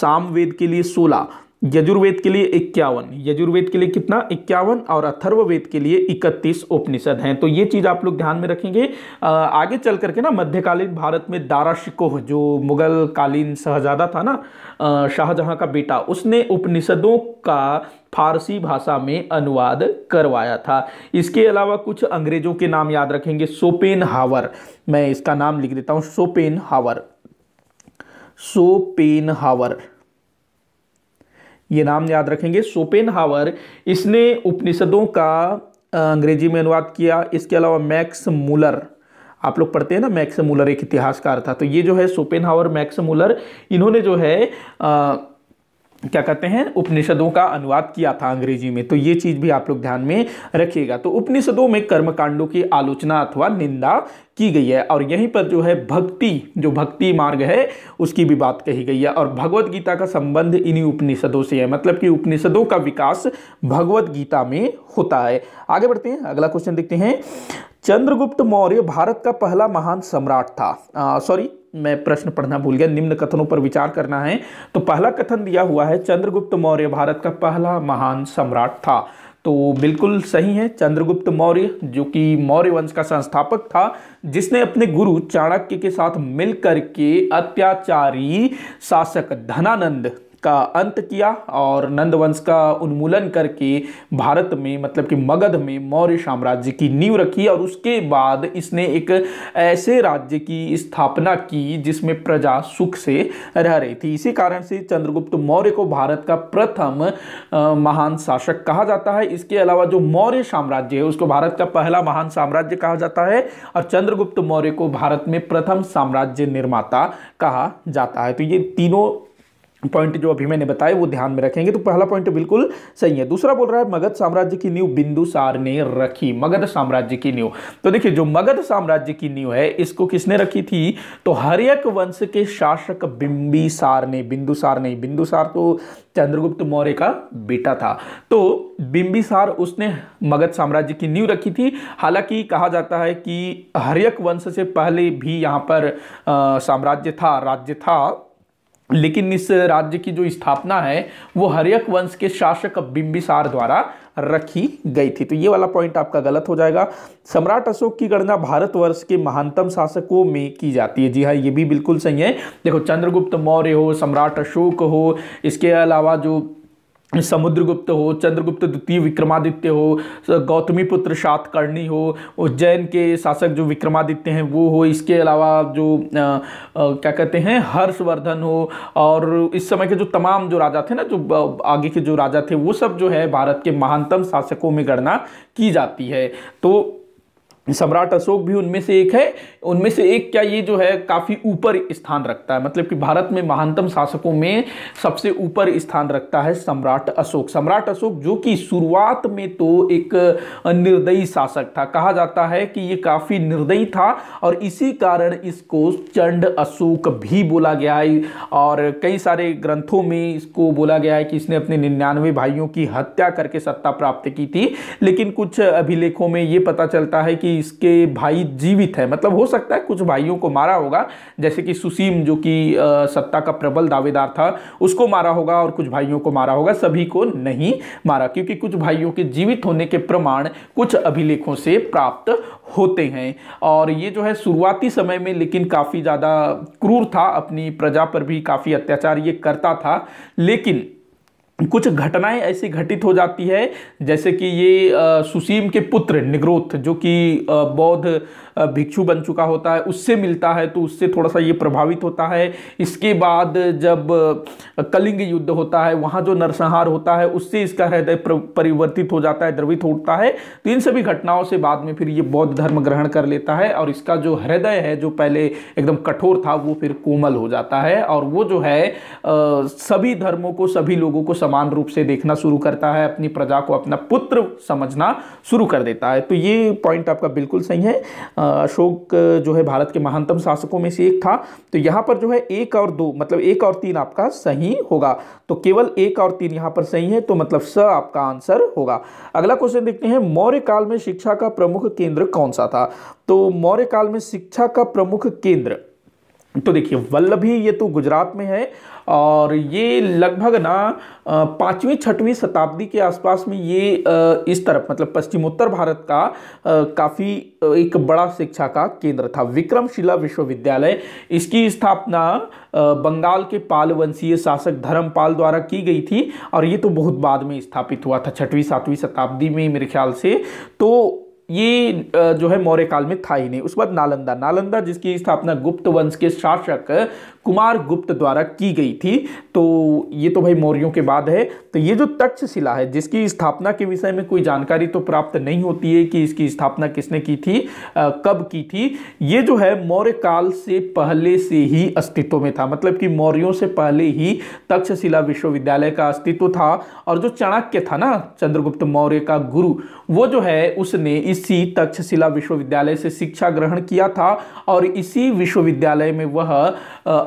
सामवेद के लिए सोलह यजुर्वेद के लिए इक्यावन यजुर्वेद के लिए कितना इक्यावन और अथर्ववेद के लिए इकतीस उपनिषद हैं तो ये चीज़ आप लोग ध्यान में रखेंगे आगे चल करके ना मध्यकालीन भारत में दारा शिकोह जो मुगल कालीन शहजादा था ना शाहजहां का बेटा उसने उपनिषदों का फारसी भाषा में अनुवाद करवाया था इसके अलावा कुछ अंग्रेजों के नाम याद रखेंगे सोपेन हावर मैं इसका नाम लिख देता हूँ सोपेन हावर सोपेन हावर ये नाम याद रखेंगे सोपेन हावर इसने उपनिषदों का अंग्रेजी में अनुवाद किया इसके अलावा मैक्स मूलर आप लोग पढ़ते हैं ना मैक्स मूलर एक इतिहासकार था तो ये जो है सोपेन हावर मैक्स मूलर इन्होंने जो है आ, क्या कहते हैं उपनिषदों का अनुवाद किया था अंग्रेजी में तो ये चीज भी आप लोग ध्यान में रखिएगा तो उपनिषदों में कर्मकांडों की आलोचना अथवा निंदा की गई है और यहीं पर जो है भक्ति जो भक्ति मार्ग है उसकी भी बात कही गई है और भगवत गीता का संबंध इन्हीं उपनिषदों से है मतलब कि उपनिषदों का विकास भगवत गीता में होता है आगे बढ़ते हैं अगला क्वेश्चन देखते हैं चंद्रगुप्त मौर्य भारत का पहला महान सम्राट था सॉरी मैं प्रश्न पढ़ना भूल गया निम्न कथनों पर विचार करना है तो पहला कथन दिया हुआ है चंद्रगुप्त मौर्य भारत का पहला महान सम्राट था तो बिल्कुल सही है चंद्रगुप्त मौर्य जो कि मौर्य वंश का संस्थापक था जिसने अपने गुरु चाणक्य के साथ मिलकर के अत्याचारी शासक धनानंद का अंत किया और नंद वंश का उन्मूलन करके भारत में मतलब कि मगध में मौर्य साम्राज्य की नींव रखी और उसके बाद इसने एक ऐसे राज्य की स्थापना की जिसमें प्रजा सुख से रह रही थी इसी कारण से चंद्रगुप्त मौर्य को भारत का प्रथम महान शासक कहा जाता है इसके अलावा जो मौर्य साम्राज्य है उसको भारत का पहला महान साम्राज्य कहा जाता है और चंद्रगुप्त मौर्य को भारत में प्रथम साम्राज्य निर्माता कहा जाता है तो ये तीनों पॉइंट जो अभी मैंने बताया वो ध्यान में रखेंगे तो पहला पॉइंट बिल्कुल सही है दूसरा बोल रहा है मगध साम्राज्य की नींव बिंदुसार ने रखी मगध साम्राज्य की नींव तो देखिए जो मगध साम्राज्य की नींव है इसको किसने रखी थी तो हरियक वंश के शासक बिंबिसार ने बिंदुसार ने बिंदुसार तो चंद्रगुप्त मौर्य का बेटा था तो बिंबिसार उसने मगध साम्राज्य की नींव रखी थी हालांकि कहा जाता है कि हरियक वंश से पहले भी यहाँ पर साम्राज्य था राज्य था लेकिन इस राज्य की जो स्थापना है वो हरियक वंश के शासक बिंबिसार द्वारा रखी गई थी तो ये वाला पॉइंट आपका गलत हो जाएगा सम्राट अशोक की गणना भारतवर्ष के महानतम शासकों में की जाती है जी हाँ ये भी बिल्कुल सही है देखो चंद्रगुप्त मौर्य हो सम्राट अशोक हो इसके अलावा जो समुद्रगुप्त हो चंद्रगुप्त द्वितीय विक्रमादित्य हो गौतमी पुत्र सातकर्णी हो उज्जैन के शासक जो विक्रमादित्य हैं वो हो इसके अलावा जो आ, आ, क्या कहते हैं हर्षवर्धन हो और इस समय के जो तमाम जो राजा थे ना जो आगे के जो राजा थे वो सब जो है भारत के महानतम शासकों में गणना की जाती है तो सम्राट अशोक भी उनमें से एक है उनमें से एक क्या ये जो है काफ़ी ऊपर स्थान रखता है मतलब कि भारत में महानतम शासकों में सबसे ऊपर स्थान रखता है सम्राट अशोक सम्राट अशोक जो कि शुरुआत में तो एक निर्दयी शासक था कहा जाता है कि ये काफ़ी निर्दयी था और इसी कारण इसको चंड अशोक भी बोला गया है और कई सारे ग्रंथों में इसको बोला गया है कि इसने अपने निन्यानवे भाइयों की हत्या करके सत्ता प्राप्त की थी लेकिन कुछ अभिलेखों में ये पता चलता है कि इसके भाई जीवित है मतलब हो सकता है कुछ भाइयों को मारा होगा जैसे कि सुसीम जो कि सत्ता का प्रबल दावेदार था उसको मारा होगा और कुछ भाइयों को मारा होगा सभी को नहीं मारा क्योंकि कुछ भाइयों के जीवित होने के प्रमाण कुछ अभिलेखों से प्राप्त होते हैं और ये जो है शुरुआती समय में लेकिन काफ़ी ज़्यादा क्रूर था अपनी प्रजा पर भी काफ़ी अत्याचार ये करता था लेकिन कुछ घटनाएं ऐसी घटित हो जाती है जैसे कि ये सुसीम के पुत्र निग्रोथ जो कि बौद्ध भिक्षु बन चुका होता है उससे मिलता है तो उससे थोड़ा सा ये प्रभावित होता है इसके बाद जब कलिंग युद्ध होता है वहाँ जो नरसंहार होता है उससे इसका हृदय परिवर्तित हो जाता है द्रवित होता है तो इन सभी घटनाओं से बाद में फिर ये बौद्ध धर्म ग्रहण कर लेता है और इसका जो हृदय है जो पहले एकदम कठोर था वो फिर कोमल हो जाता है और वो जो है सभी धर्मों को सभी लोगों को समान रूप से देखना शुरू करता है अपनी प्रजा को अपना पुत्र समझना शुरू कर देता है तो ये पॉइंट आपका बिल्कुल सही है अशोक जो है भारत के महानतम शासकों में से एक था तो यहाँ पर जो है एक और दो मतलब एक और तीन आपका सही होगा तो केवल एक और तीन यहाँ पर सही है तो मतलब स आपका आंसर होगा अगला क्वेश्चन देखते हैं मौर्य काल में शिक्षा का प्रमुख केंद्र कौन सा था तो मौर्य काल में शिक्षा का प्रमुख केंद्र तो देखिए वल्लभी ये तो गुजरात में है और ये लगभग ना पाँचवीं छठवीं शताब्दी के आसपास में ये इस तरफ मतलब पश्चिमोत्तर भारत का काफ़ी एक बड़ा शिक्षा का केंद्र था विक्रमशिला विश्वविद्यालय इसकी स्थापना बंगाल के पालवंशीय शासक धर्मपाल द्वारा की गई थी और ये तो बहुत बाद में स्थापित हुआ था छठवीं सातवीं शताब्दी में मेरे ख्याल से तो ये जो है मौर्य काल में था ही नहीं उसके बाद नालंदा नालंदा जिसकी स्थापना गुप्त वंश के शासक कुमार गुप्त द्वारा की गई थी तो ये तो भाई मौर्यों के बाद है तो ये जो तक्षशिला है जिसकी स्थापना के विषय में कोई जानकारी तो प्राप्त नहीं होती है कि इसकी स्थापना किसने की थी आ, कब की थी ये जो है मौर्य काल से पहले से ही अस्तित्व में था मतलब कि मौर्यों से पहले ही तक्षशिला विश्वविद्यालय का अस्तित्व था और जो चाणक्य था ना चंद्रगुप्त मौर्य का गुरु वो जो है उसने इसी तक्षशिला विश्वविद्यालय से शिक्षा ग्रहण किया था और इसी विश्वविद्यालय में वह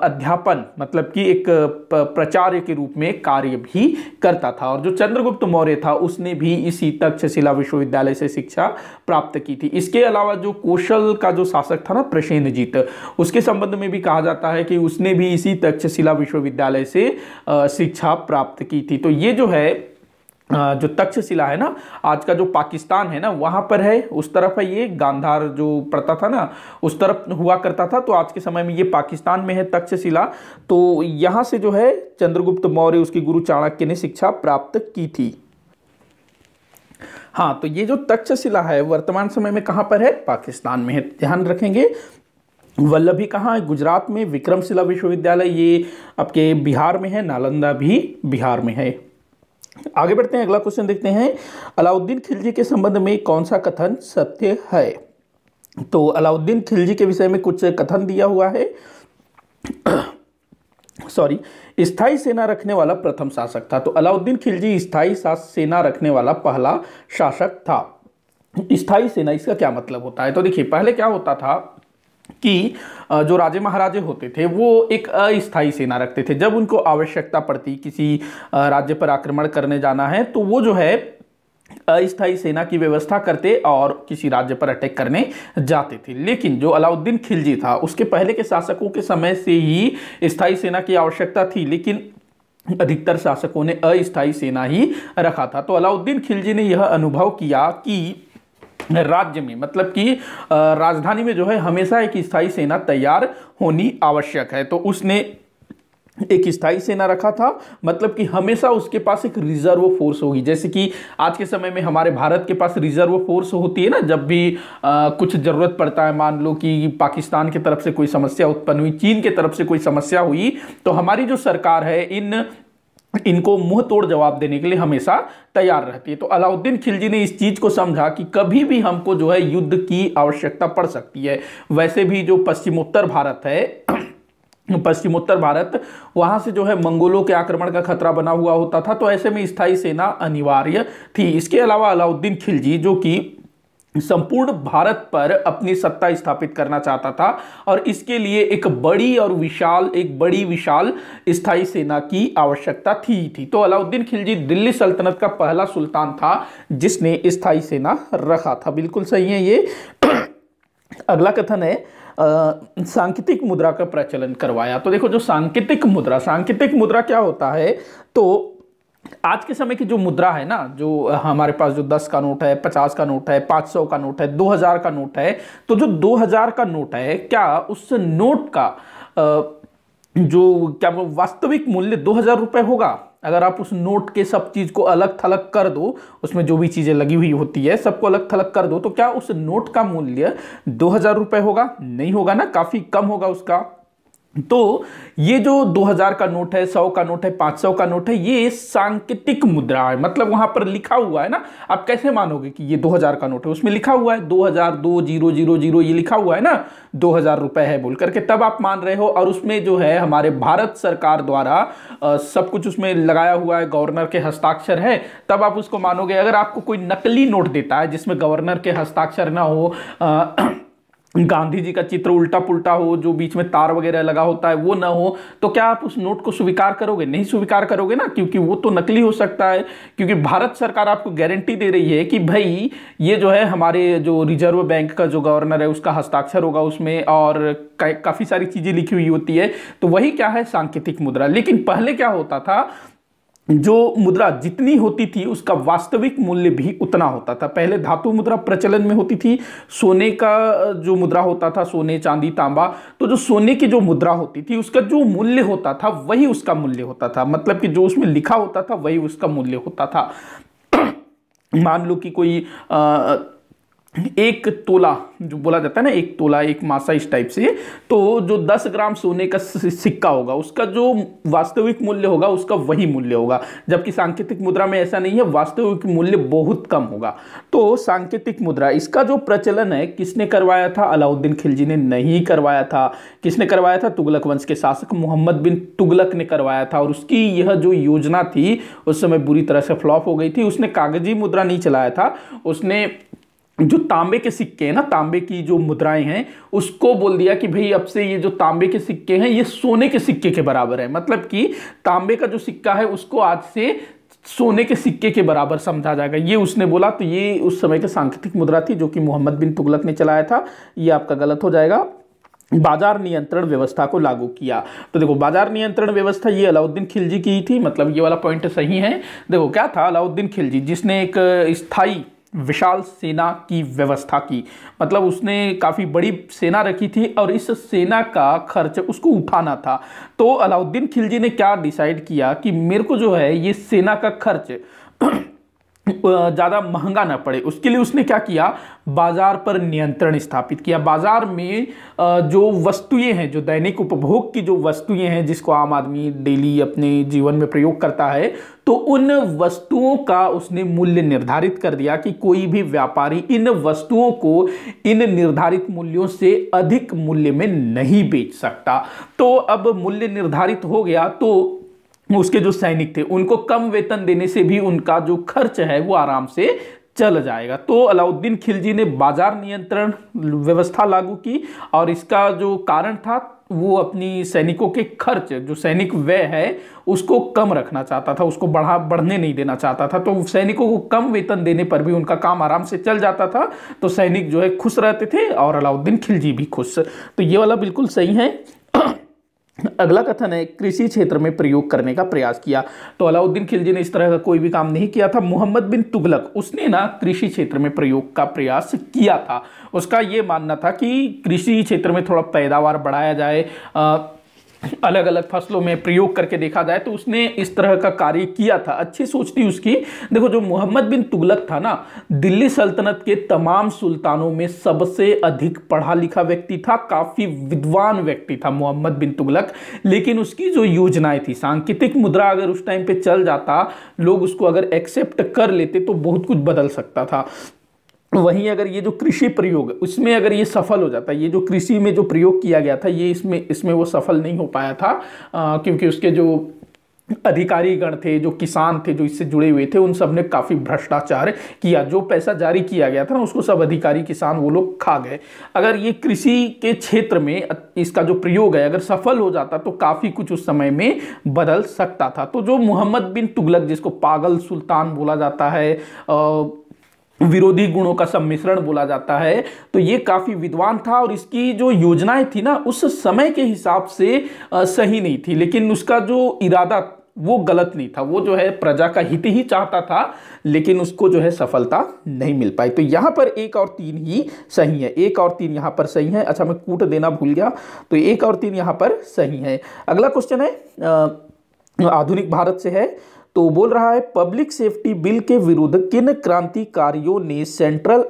अध्यापन मतलब कि एक प्रचार्य के रूप में कार्य भी करता था और जो चंद्रगुप्त मौर्य था उसने भी इसी तक्षशिला विश्वविद्यालय से शिक्षा प्राप्त की थी इसके अलावा जो कौशल का जो शासक था ना प्रसेंद्रजीत उसके संबंध में भी कहा जाता है कि उसने भी इसी तक्षशिला विश्वविद्यालय से शिक्षा प्राप्त की थी तो ये जो है जो तक्षशिला है ना आज का जो पाकिस्तान है ना वहाँ पर है उस तरफ है ये गांधार जो पड़ता था ना उस तरफ हुआ करता था तो आज के समय में ये पाकिस्तान में है तक्षशिला तो यहाँ से जो है चंद्रगुप्त मौर्य उसके गुरु चाणक्य ने शिक्षा प्राप्त की थी हाँ तो ये जो तक्षशिला है वर्तमान समय में कहाँ पर है पाकिस्तान में है ध्यान रखेंगे वल्लभी कहाँ है गुजरात में विक्रमशिला विश्वविद्यालय ये आपके बिहार में है नालंदा भी बिहार में है आगे बढ़ते हैं अगला क्वेश्चन देखते हैं अलाउद्दीन खिलजी के संबंध में कौन सा कथन सत्य है तो अलाउद्दीन खिलजी के विषय में कुछ कथन दिया हुआ है सॉरी स्थाई सेना रखने वाला प्रथम शासक था तो अलाउद्दीन खिलजी स्थाई सेना रखने वाला पहला शासक था स्थाई सेना इसका क्या मतलब होता है तो देखिए पहले क्या होता था कि जो राजे महाराजे होते थे वो एक अस्थायी सेना रखते थे जब उनको आवश्यकता पड़ती किसी राज्य पर आक्रमण करने जाना है तो वो जो है अस्थायी सेना की व्यवस्था करते और किसी राज्य पर अटैक करने जाते थे लेकिन जो अलाउद्दीन खिलजी था उसके पहले के शासकों के समय से ही स्थायी सेना की आवश्यकता थी लेकिन अधिकतर शासकों ने अस्थायी सेना ही रखा था तो अलाउद्दीन खिलजी ने यह अनुभव किया कि राज्य में मतलब कि राजधानी में जो है हमेशा एक स्थायी सेना तैयार होनी आवश्यक है तो उसने एक स्थायी सेना रखा था मतलब कि हमेशा उसके पास एक रिजर्व फोर्स होगी जैसे कि आज के समय में हमारे भारत के पास रिजर्व फोर्स होती है ना जब भी आ, कुछ ज़रूरत पड़ता है मान लो कि पाकिस्तान की तरफ से कोई समस्या उत्पन्न हुई चीन के तरफ से कोई समस्या हुई तो हमारी जो सरकार है इन इनको मुंह तोड़ जवाब देने के लिए हमेशा तैयार रहती है तो अलाउद्दीन खिलजी ने इस चीज़ को समझा कि कभी भी हमको जो है युद्ध की आवश्यकता पड़ सकती है वैसे भी जो पश्चिमोत्तर भारत है पश्चिमोत्तर भारत वहाँ से जो है मंगोलों के आक्रमण का खतरा बना हुआ होता था तो ऐसे में स्थायी सेना अनिवार्य थी इसके अलावा अलाउद्दीन खिलजी जो कि संपूर्ण भारत पर अपनी सत्ता स्थापित करना चाहता था और इसके लिए एक बड़ी और विशाल एक बड़ी विशाल स्थायी सेना की आवश्यकता थी थी तो अलाउद्दीन खिलजी दिल्ली सल्तनत का पहला सुल्तान था जिसने स्थायी सेना रखा था बिल्कुल सही है ये अगला कथन है सांकेतिक मुद्रा का प्रचलन करवाया तो देखो जो सांकेतिक मुद्रा सांकेतिक मुद्रा क्या होता है तो आज के समय की जो मुद्रा है ना जो हमारे पास जो 10 का नोट है 50 का नोट है 500 का नोट है 2000 का नोट है तो जो 2000 का नोट है क्या उस नोट का जो क्या वास्तविक मूल्य दो हजार रुपये होगा अगर आप उस नोट के सब चीज़ को अलग थलग कर दो उसमें जो भी चीज़ें लगी हुई होती है सबको अलग थलग कर दो तो क्या उस नोट का मूल्य दो हजार रुपए होगा नहीं होगा ना काफ़ी कम होगा उसका तो ये जो 2000 का नोट है 100 का नोट है 500 का नोट है ये सांकेतिक मुद्रा है मतलब वहां पर लिखा हुआ है ना आप कैसे मानोगे कि ये 2000 का नोट है उसमें लिखा हुआ है हज़ार दो जीरो जीरो जीरो ये लिखा हुआ है ना 2000 रुपए है बोल करके तब आप मान रहे हो और उसमें जो है हमारे भारत सरकार द्वारा आ, सब कुछ उसमें लगाया हुआ है गवर्नर के हस्ताक्षर है तब आप उसको मानोगे अगर आपको कोई नकली नोट देता है जिसमें गवर्नर के हस्ताक्षर ना हो आ, हम्म। गांधी जी का चित्र उल्टा पुल्टा हो जो बीच में तार वगैरह लगा होता है वो ना हो तो क्या आप उस नोट को स्वीकार करोगे नहीं स्वीकार करोगे ना क्योंकि वो तो नकली हो सकता है क्योंकि भारत सरकार आपको गारंटी दे रही है कि भाई ये जो है हमारे जो रिजर्व बैंक का जो गवर्नर है उसका हस्ताक्षर होगा उसमें और काफ़ी सारी चीज़ें लिखी हुई होती है तो वही क्या है सांकेतिक मुद्रा लेकिन पहले क्या होता था जो मुद्रा जितनी होती थी उसका वास्तविक मूल्य भी उतना होता था पहले धातु मुद्रा प्रचलन में होती थी सोने का जो मुद्रा होता था सोने चांदी तांबा तो जो सोने की जो मुद्रा होती थी उसका जो मूल्य होता था वही उसका मूल्य होता था मतलब कि जो उसमें लिखा होता था वही उसका मूल्य होता था मान लो कि कोई आ, एक तोला जो बोला जाता है ना एक तोला एक मासा इस टाइप से तो जो 10 ग्राम सोने का सिक्का होगा उसका जो वास्तविक मूल्य होगा उसका वही मूल्य होगा जबकि सांकेतिक मुद्रा में ऐसा नहीं है वास्तविक मूल्य बहुत कम होगा तो सांकेतिक मुद्रा इसका जो प्रचलन है किसने करवाया था अलाउद्दीन खिलजी ने नहीं करवाया था किसने करवाया था तुगलक वंश के शासक मोहम्मद बिन तुगलक ने करवाया था और उसकी यह जो योजना थी उस समय बुरी तरह से फ्लॉप हो गई थी उसने कागजी मुद्रा नहीं चलाया था उसने जो तांबे के सिक्के हैं ना तांबे की जो मुद्राएं हैं उसको बोल दिया कि भाई अब से ये जो तांबे के सिक्के हैं ये सोने के सिक्के के बराबर है मतलब कि तांबे का जो सिक्का है उसको आज से सोने के सिक्के के बराबर समझा जाएगा ये उसने बोला तो ये उस समय के सांकेतिक मुद्रा थी जो कि मोहम्मद बिन तुगलक ने चलाया था ये आपका गलत हो जाएगा बाजार नियंत्रण व्यवस्था को लागू किया तो देखो बाजार नियंत्रण व्यवस्था ये अलाउद्दीन खिलजी की थी मतलब ये वाला पॉइंट सही है देखो क्या था अलाउद्दीन खिलजी जिसने एक स्थाई विशाल सेना की व्यवस्था की मतलब उसने काफ़ी बड़ी सेना रखी थी और इस सेना का खर्च उसको उठाना था तो अलाउद्दीन खिलजी ने क्या डिसाइड किया कि मेरे को जो है ये सेना का खर्च ज़्यादा महंगा ना पड़े उसके लिए उसने क्या किया बाज़ार पर नियंत्रण स्थापित किया बाज़ार में जो वस्तुएं हैं जो दैनिक उपभोग की जो वस्तुएं हैं जिसको आम आदमी डेली अपने जीवन में प्रयोग करता है तो उन वस्तुओं का उसने मूल्य निर्धारित कर दिया कि कोई भी व्यापारी इन वस्तुओं को इन निर्धारित मूल्यों से अधिक मूल्य में नहीं बेच सकता तो अब मूल्य निर्धारित हो गया तो उसके जो सैनिक थे उनको कम वेतन देने से भी उनका जो खर्च है वो आराम से चल जाएगा तो अलाउद्दीन खिलजी ने बाजार नियंत्रण व्यवस्था लागू की और इसका जो कारण था वो अपनी सैनिकों के खर्च जो सैनिक व्यय है उसको कम रखना चाहता था उसको बढ़ा बढ़ने नहीं देना चाहता था तो सैनिकों को कम वेतन देने पर भी उनका काम आराम से चल जाता था तो सैनिक जो है खुश रहते थे और अलाउद्दीन खिलजी भी खुश तो ये वाला बिल्कुल सही है अगला कथन है कृषि क्षेत्र में प्रयोग करने का प्रयास किया तो अलाउद्दीन खिलजी ने इस तरह का कोई भी काम नहीं किया था मोहम्मद बिन तुगलक उसने ना कृषि क्षेत्र में प्रयोग का प्रयास किया था उसका ये मानना था कि कृषि क्षेत्र में थोड़ा पैदावार बढ़ाया जाए आ, अलग अलग फसलों में प्रयोग करके देखा जाए तो उसने इस तरह का कार्य किया था अच्छी सोच थी उसकी देखो जो मोहम्मद बिन तुगलक था ना दिल्ली सल्तनत के तमाम सुल्तानों में सबसे अधिक पढ़ा लिखा व्यक्ति था काफ़ी विद्वान व्यक्ति था मोहम्मद बिन तुगलक लेकिन उसकी जो योजनाएं थी सांकेतिक मुद्रा अगर उस टाइम पे चल जाता लोग उसको अगर एक्सेप्ट कर लेते तो बहुत कुछ बदल सकता था वहीं अगर ये जो कृषि प्रयोग उसमें अगर ये सफल हो जाता है ये जो कृषि में जो प्रयोग किया गया था ये इसमें इसमें वो सफल नहीं हो पाया था आ, क्योंकि उसके जो अधिकारी गण थे जो किसान थे जो इससे जुड़े हुए थे उन सब ने काफ़ी भ्रष्टाचार किया जो पैसा जारी किया गया था ना उसको सब अधिकारी किसान वो लोग खा गए अगर ये कृषि के क्षेत्र में इसका जो प्रयोग है अगर सफल हो जाता तो काफ़ी कुछ उस समय में बदल सकता था तो जो मोहम्मद बिन तुगलक जिसको पागल सुल्तान बोला जाता है आ, विरोधी गुणों का सम्मिश्रण बोला जाता है तो ये काफ़ी विद्वान था और इसकी जो योजनाएं थी ना उस समय के हिसाब से सही नहीं थी लेकिन उसका जो इरादा वो गलत नहीं था वो जो है प्रजा का हित ही चाहता था लेकिन उसको जो है सफलता नहीं मिल पाई तो यहाँ पर एक और तीन ही सही है एक और तीन यहाँ पर सही है अच्छा मैं कूट देना भूल गया तो एक और तीन यहाँ पर सही है अगला क्वेश्चन है आधुनिक भारत से है तो बोल रहा है पब्लिक सेफ्टी बिल के विरुद्ध किन क्रांतिकारियों ने सेंट्रल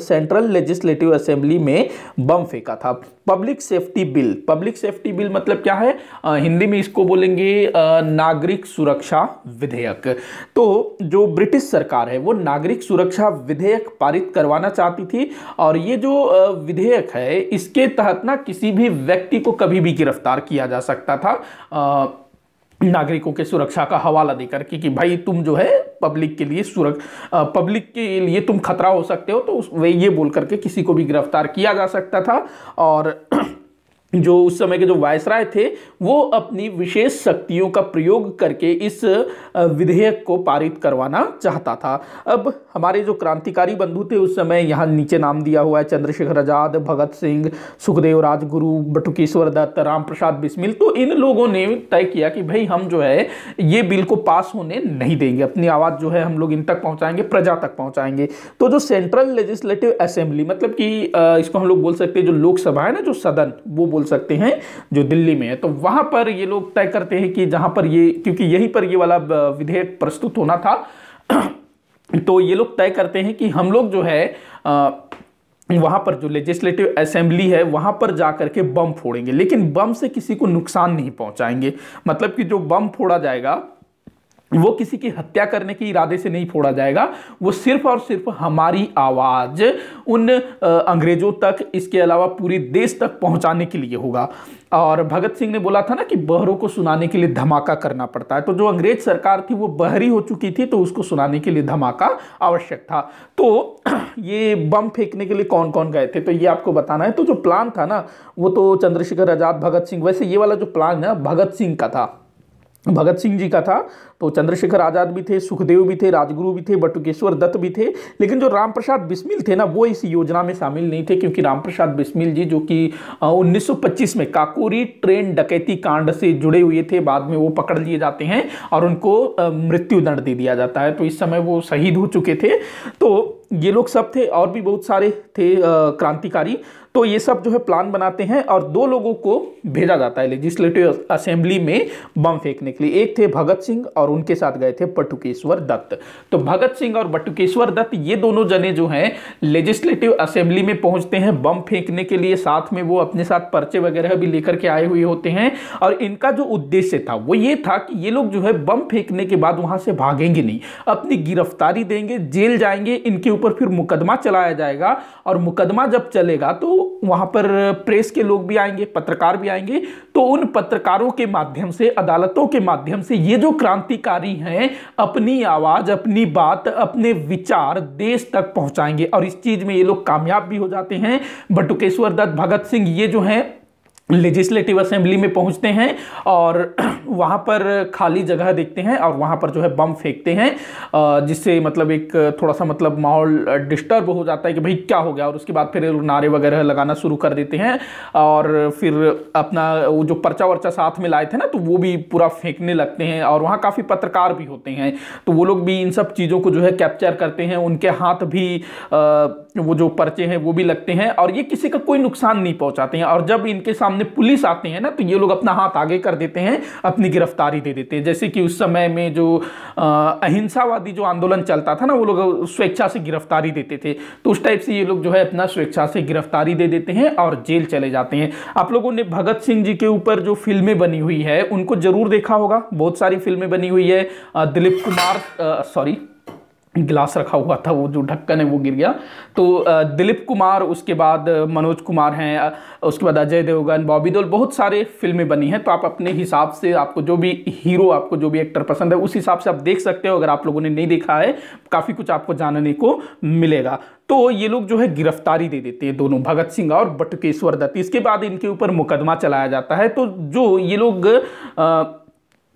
सेंट्रल लेजिस्लेटिव असेंबली में बम फेंका था public safety bill public safety bill मतलब क्या है आ, हिंदी में इसको बोलेंगे आ, नागरिक सुरक्षा विधेयक तो जो ब्रिटिश सरकार है वो नागरिक सुरक्षा विधेयक पारित करवाना चाहती थी और ये जो विधेयक है इसके तहत ना किसी भी व्यक्ति को कभी भी गिरफ्तार किया जा सकता था आ, नागरिकों के सुरक्षा का हवाला देकर के कि भाई तुम जो है पब्लिक के लिए सुरक पब्लिक के लिए तुम खतरा हो सकते हो तो उस वे ये बोल करके किसी को भी गिरफ्तार किया जा सकता था और जो उस समय के जो वायसराय थे वो अपनी विशेष शक्तियों का प्रयोग करके इस विधेयक को पारित करवाना चाहता था अब हमारे जो क्रांतिकारी बंधु थे उस समय यहाँ नीचे नाम दिया हुआ है चंद्रशेखर आज़ाद भगत सिंह सुखदेव राजगुरु बटुकेश्वर दत्त राम प्रसाद बिस्मिल तो इन लोगों ने तय किया कि भाई हम जो है ये बिल को पास होने नहीं देंगे अपनी आवाज़ जो है हम लोग इन तक पहुँचाएंगे प्रजा तक पहुँचाएंगे तो जो सेंट्रल लेजिस्लेटिव असेंबली मतलब कि इसको हम लोग बोल सकते हैं जो लोकसभा है ना जो सदन वो बोल सकते हैं जो दिल्ली में है तो वहाँ पर ये लोग तय करते हैं कि जहाँ पर ये क्योंकि यहीं पर ये वाला विधेयक प्रस्तुत होना था तो ये लोग तय करते हैं कि हम लोग जो है आ, वहाँ पर जो लेजिस्लेटिव असेंबली है वहाँ पर जा कर के बम फोड़ेंगे लेकिन बम से किसी को नुकसान नहीं पहुँचाएंगे मतलब कि जो बम फोड़ा जाएगा वो किसी की हत्या करने के इरादे से नहीं फोड़ा जाएगा वो सिर्फ और सिर्फ हमारी आवाज़ उन अंग्रेज़ों तक इसके अलावा पूरे देश तक पहुंचाने के लिए होगा और भगत सिंह ने बोला था ना कि बहरों को सुनाने के लिए धमाका करना पड़ता है तो जो अंग्रेज सरकार थी वो बहरी हो चुकी थी तो उसको सुनाने के लिए धमाका आवश्यक था तो ये बम फेंकने के लिए कौन कौन गए थे तो ये आपको बताना है तो जो प्लान था ना वो तो चंद्रशेखर आज़ाद भगत सिंह वैसे ये वाला जो प्लान है भगत सिंह का था भगत सिंह जी का था तो चंद्रशेखर आज़ाद भी थे सुखदेव भी थे राजगुरु भी थे बटुकेश्वर दत्त भी थे लेकिन जो राम प्रसाद बिस्मिल थे ना वो इस योजना में शामिल नहीं थे क्योंकि राम प्रसाद बिस्मिल जी जो कि 1925 में काकोरी ट्रेन डकैती कांड से जुड़े हुए थे बाद में वो पकड़ लिए जाते हैं और उनको मृत्युदंड दे दिया जाता है तो इस समय वो शहीद हो चुके थे तो ये लोग सब थे और भी बहुत सारे थे क्रांतिकारी तो ये सब जो है प्लान बनाते हैं और दो लोगों को भेजा जाता है लेजिस्लेटिव असेंबली में बम फेंकने के लिए एक थे भगत सिंह और और उनके साथ गए थे बटुकेश्वर दत्त तो भगत सिंह और बटुकेश्वर दत्त ये दोनों जने जो हैं लेजिस्लेटिव असेंबली में पहुंचते हैं बम फेंकने के लिए साथ में वो अपने साथ पर्चे वगैरह भी लेकर के आए हुए होते हैं और इनका जो उद्देश्य था वो ये था कि ये लोग जो है बम फेंकने के बाद वहां से भागेंगे नहीं अपनी गिरफ्तारी देंगे जेल जाएंगे इनके ऊपर फिर मुकदमा चलाया जाएगा और मुकदमा जब चलेगा तो वहां पर प्रेस के लोग भी आएंगे पत्रकार भी आएंगे तो उन पत्रकारों के माध्यम से अदालतों के माध्यम से ये जो क्रांति क्रांतिकारी हैं अपनी आवाज़ अपनी बात अपने विचार देश तक पहुंचाएंगे और इस चीज़ में ये लोग कामयाब भी हो जाते हैं बटुकेश्वर दत्त भगत सिंह ये जो हैं लेजिस्लेटिव असेंबली में पहुंचते हैं और वहां पर खाली जगह देखते हैं और वहां पर जो है बम फेंकते हैं जिससे मतलब एक थोड़ा सा मतलब माहौल डिस्टर्ब हो जाता है कि भाई क्या हो गया और उसके बाद फिर नारे वगैरह लगाना शुरू कर देते हैं और फिर अपना वो जो पर्चा वर्चा साथ में लाए थे ना तो वो भी पूरा फेंकने लगते हैं और वहाँ काफ़ी पत्रकार भी होते हैं तो वो लोग भी इन सब चीज़ों को जो है कैप्चर करते हैं उनके हाथ भी वो जो पर्चे हैं वो भी लगते हैं और ये किसी का कोई नुकसान नहीं पहुँचाते हैं और जब इनके सामने सामने पुलिस आते हैं ना तो ये लोग अपना हाथ आगे कर देते हैं अपनी गिरफ्तारी दे देते हैं जैसे कि उस समय में जो अहिंसावादी जो आंदोलन चलता था ना वो लोग स्वेच्छा से गिरफ्तारी देते थे तो उस टाइप से ये लोग जो है अपना स्वेच्छा से गिरफ्तारी दे देते हैं और जेल चले जाते हैं आप लोगों ने भगत सिंह जी के ऊपर जो फिल्में बनी हुई है उनको जरूर देखा होगा बहुत सारी फिल्में बनी हुई है दिलीप कुमार सॉरी गिलास रखा हुआ था वो जो ढक्कन है वो गिर गया तो दिलीप कुमार उसके बाद मनोज कुमार हैं उसके बाद अजय देवगन बॉबी देओल बहुत सारे फिल्में बनी हैं तो आप अपने हिसाब से आपको जो भी हीरो आपको जो भी एक्टर पसंद है उस हिसाब से आप देख सकते हो अगर आप लोगों ने नहीं देखा है काफ़ी कुछ आपको जानने को मिलेगा तो ये लोग जो है गिरफ्तारी दे देते हैं दोनों भगत सिंह और बटकेश्वर दत्त इसके बाद इनके ऊपर मुकदमा चलाया जाता है तो जो ये लोग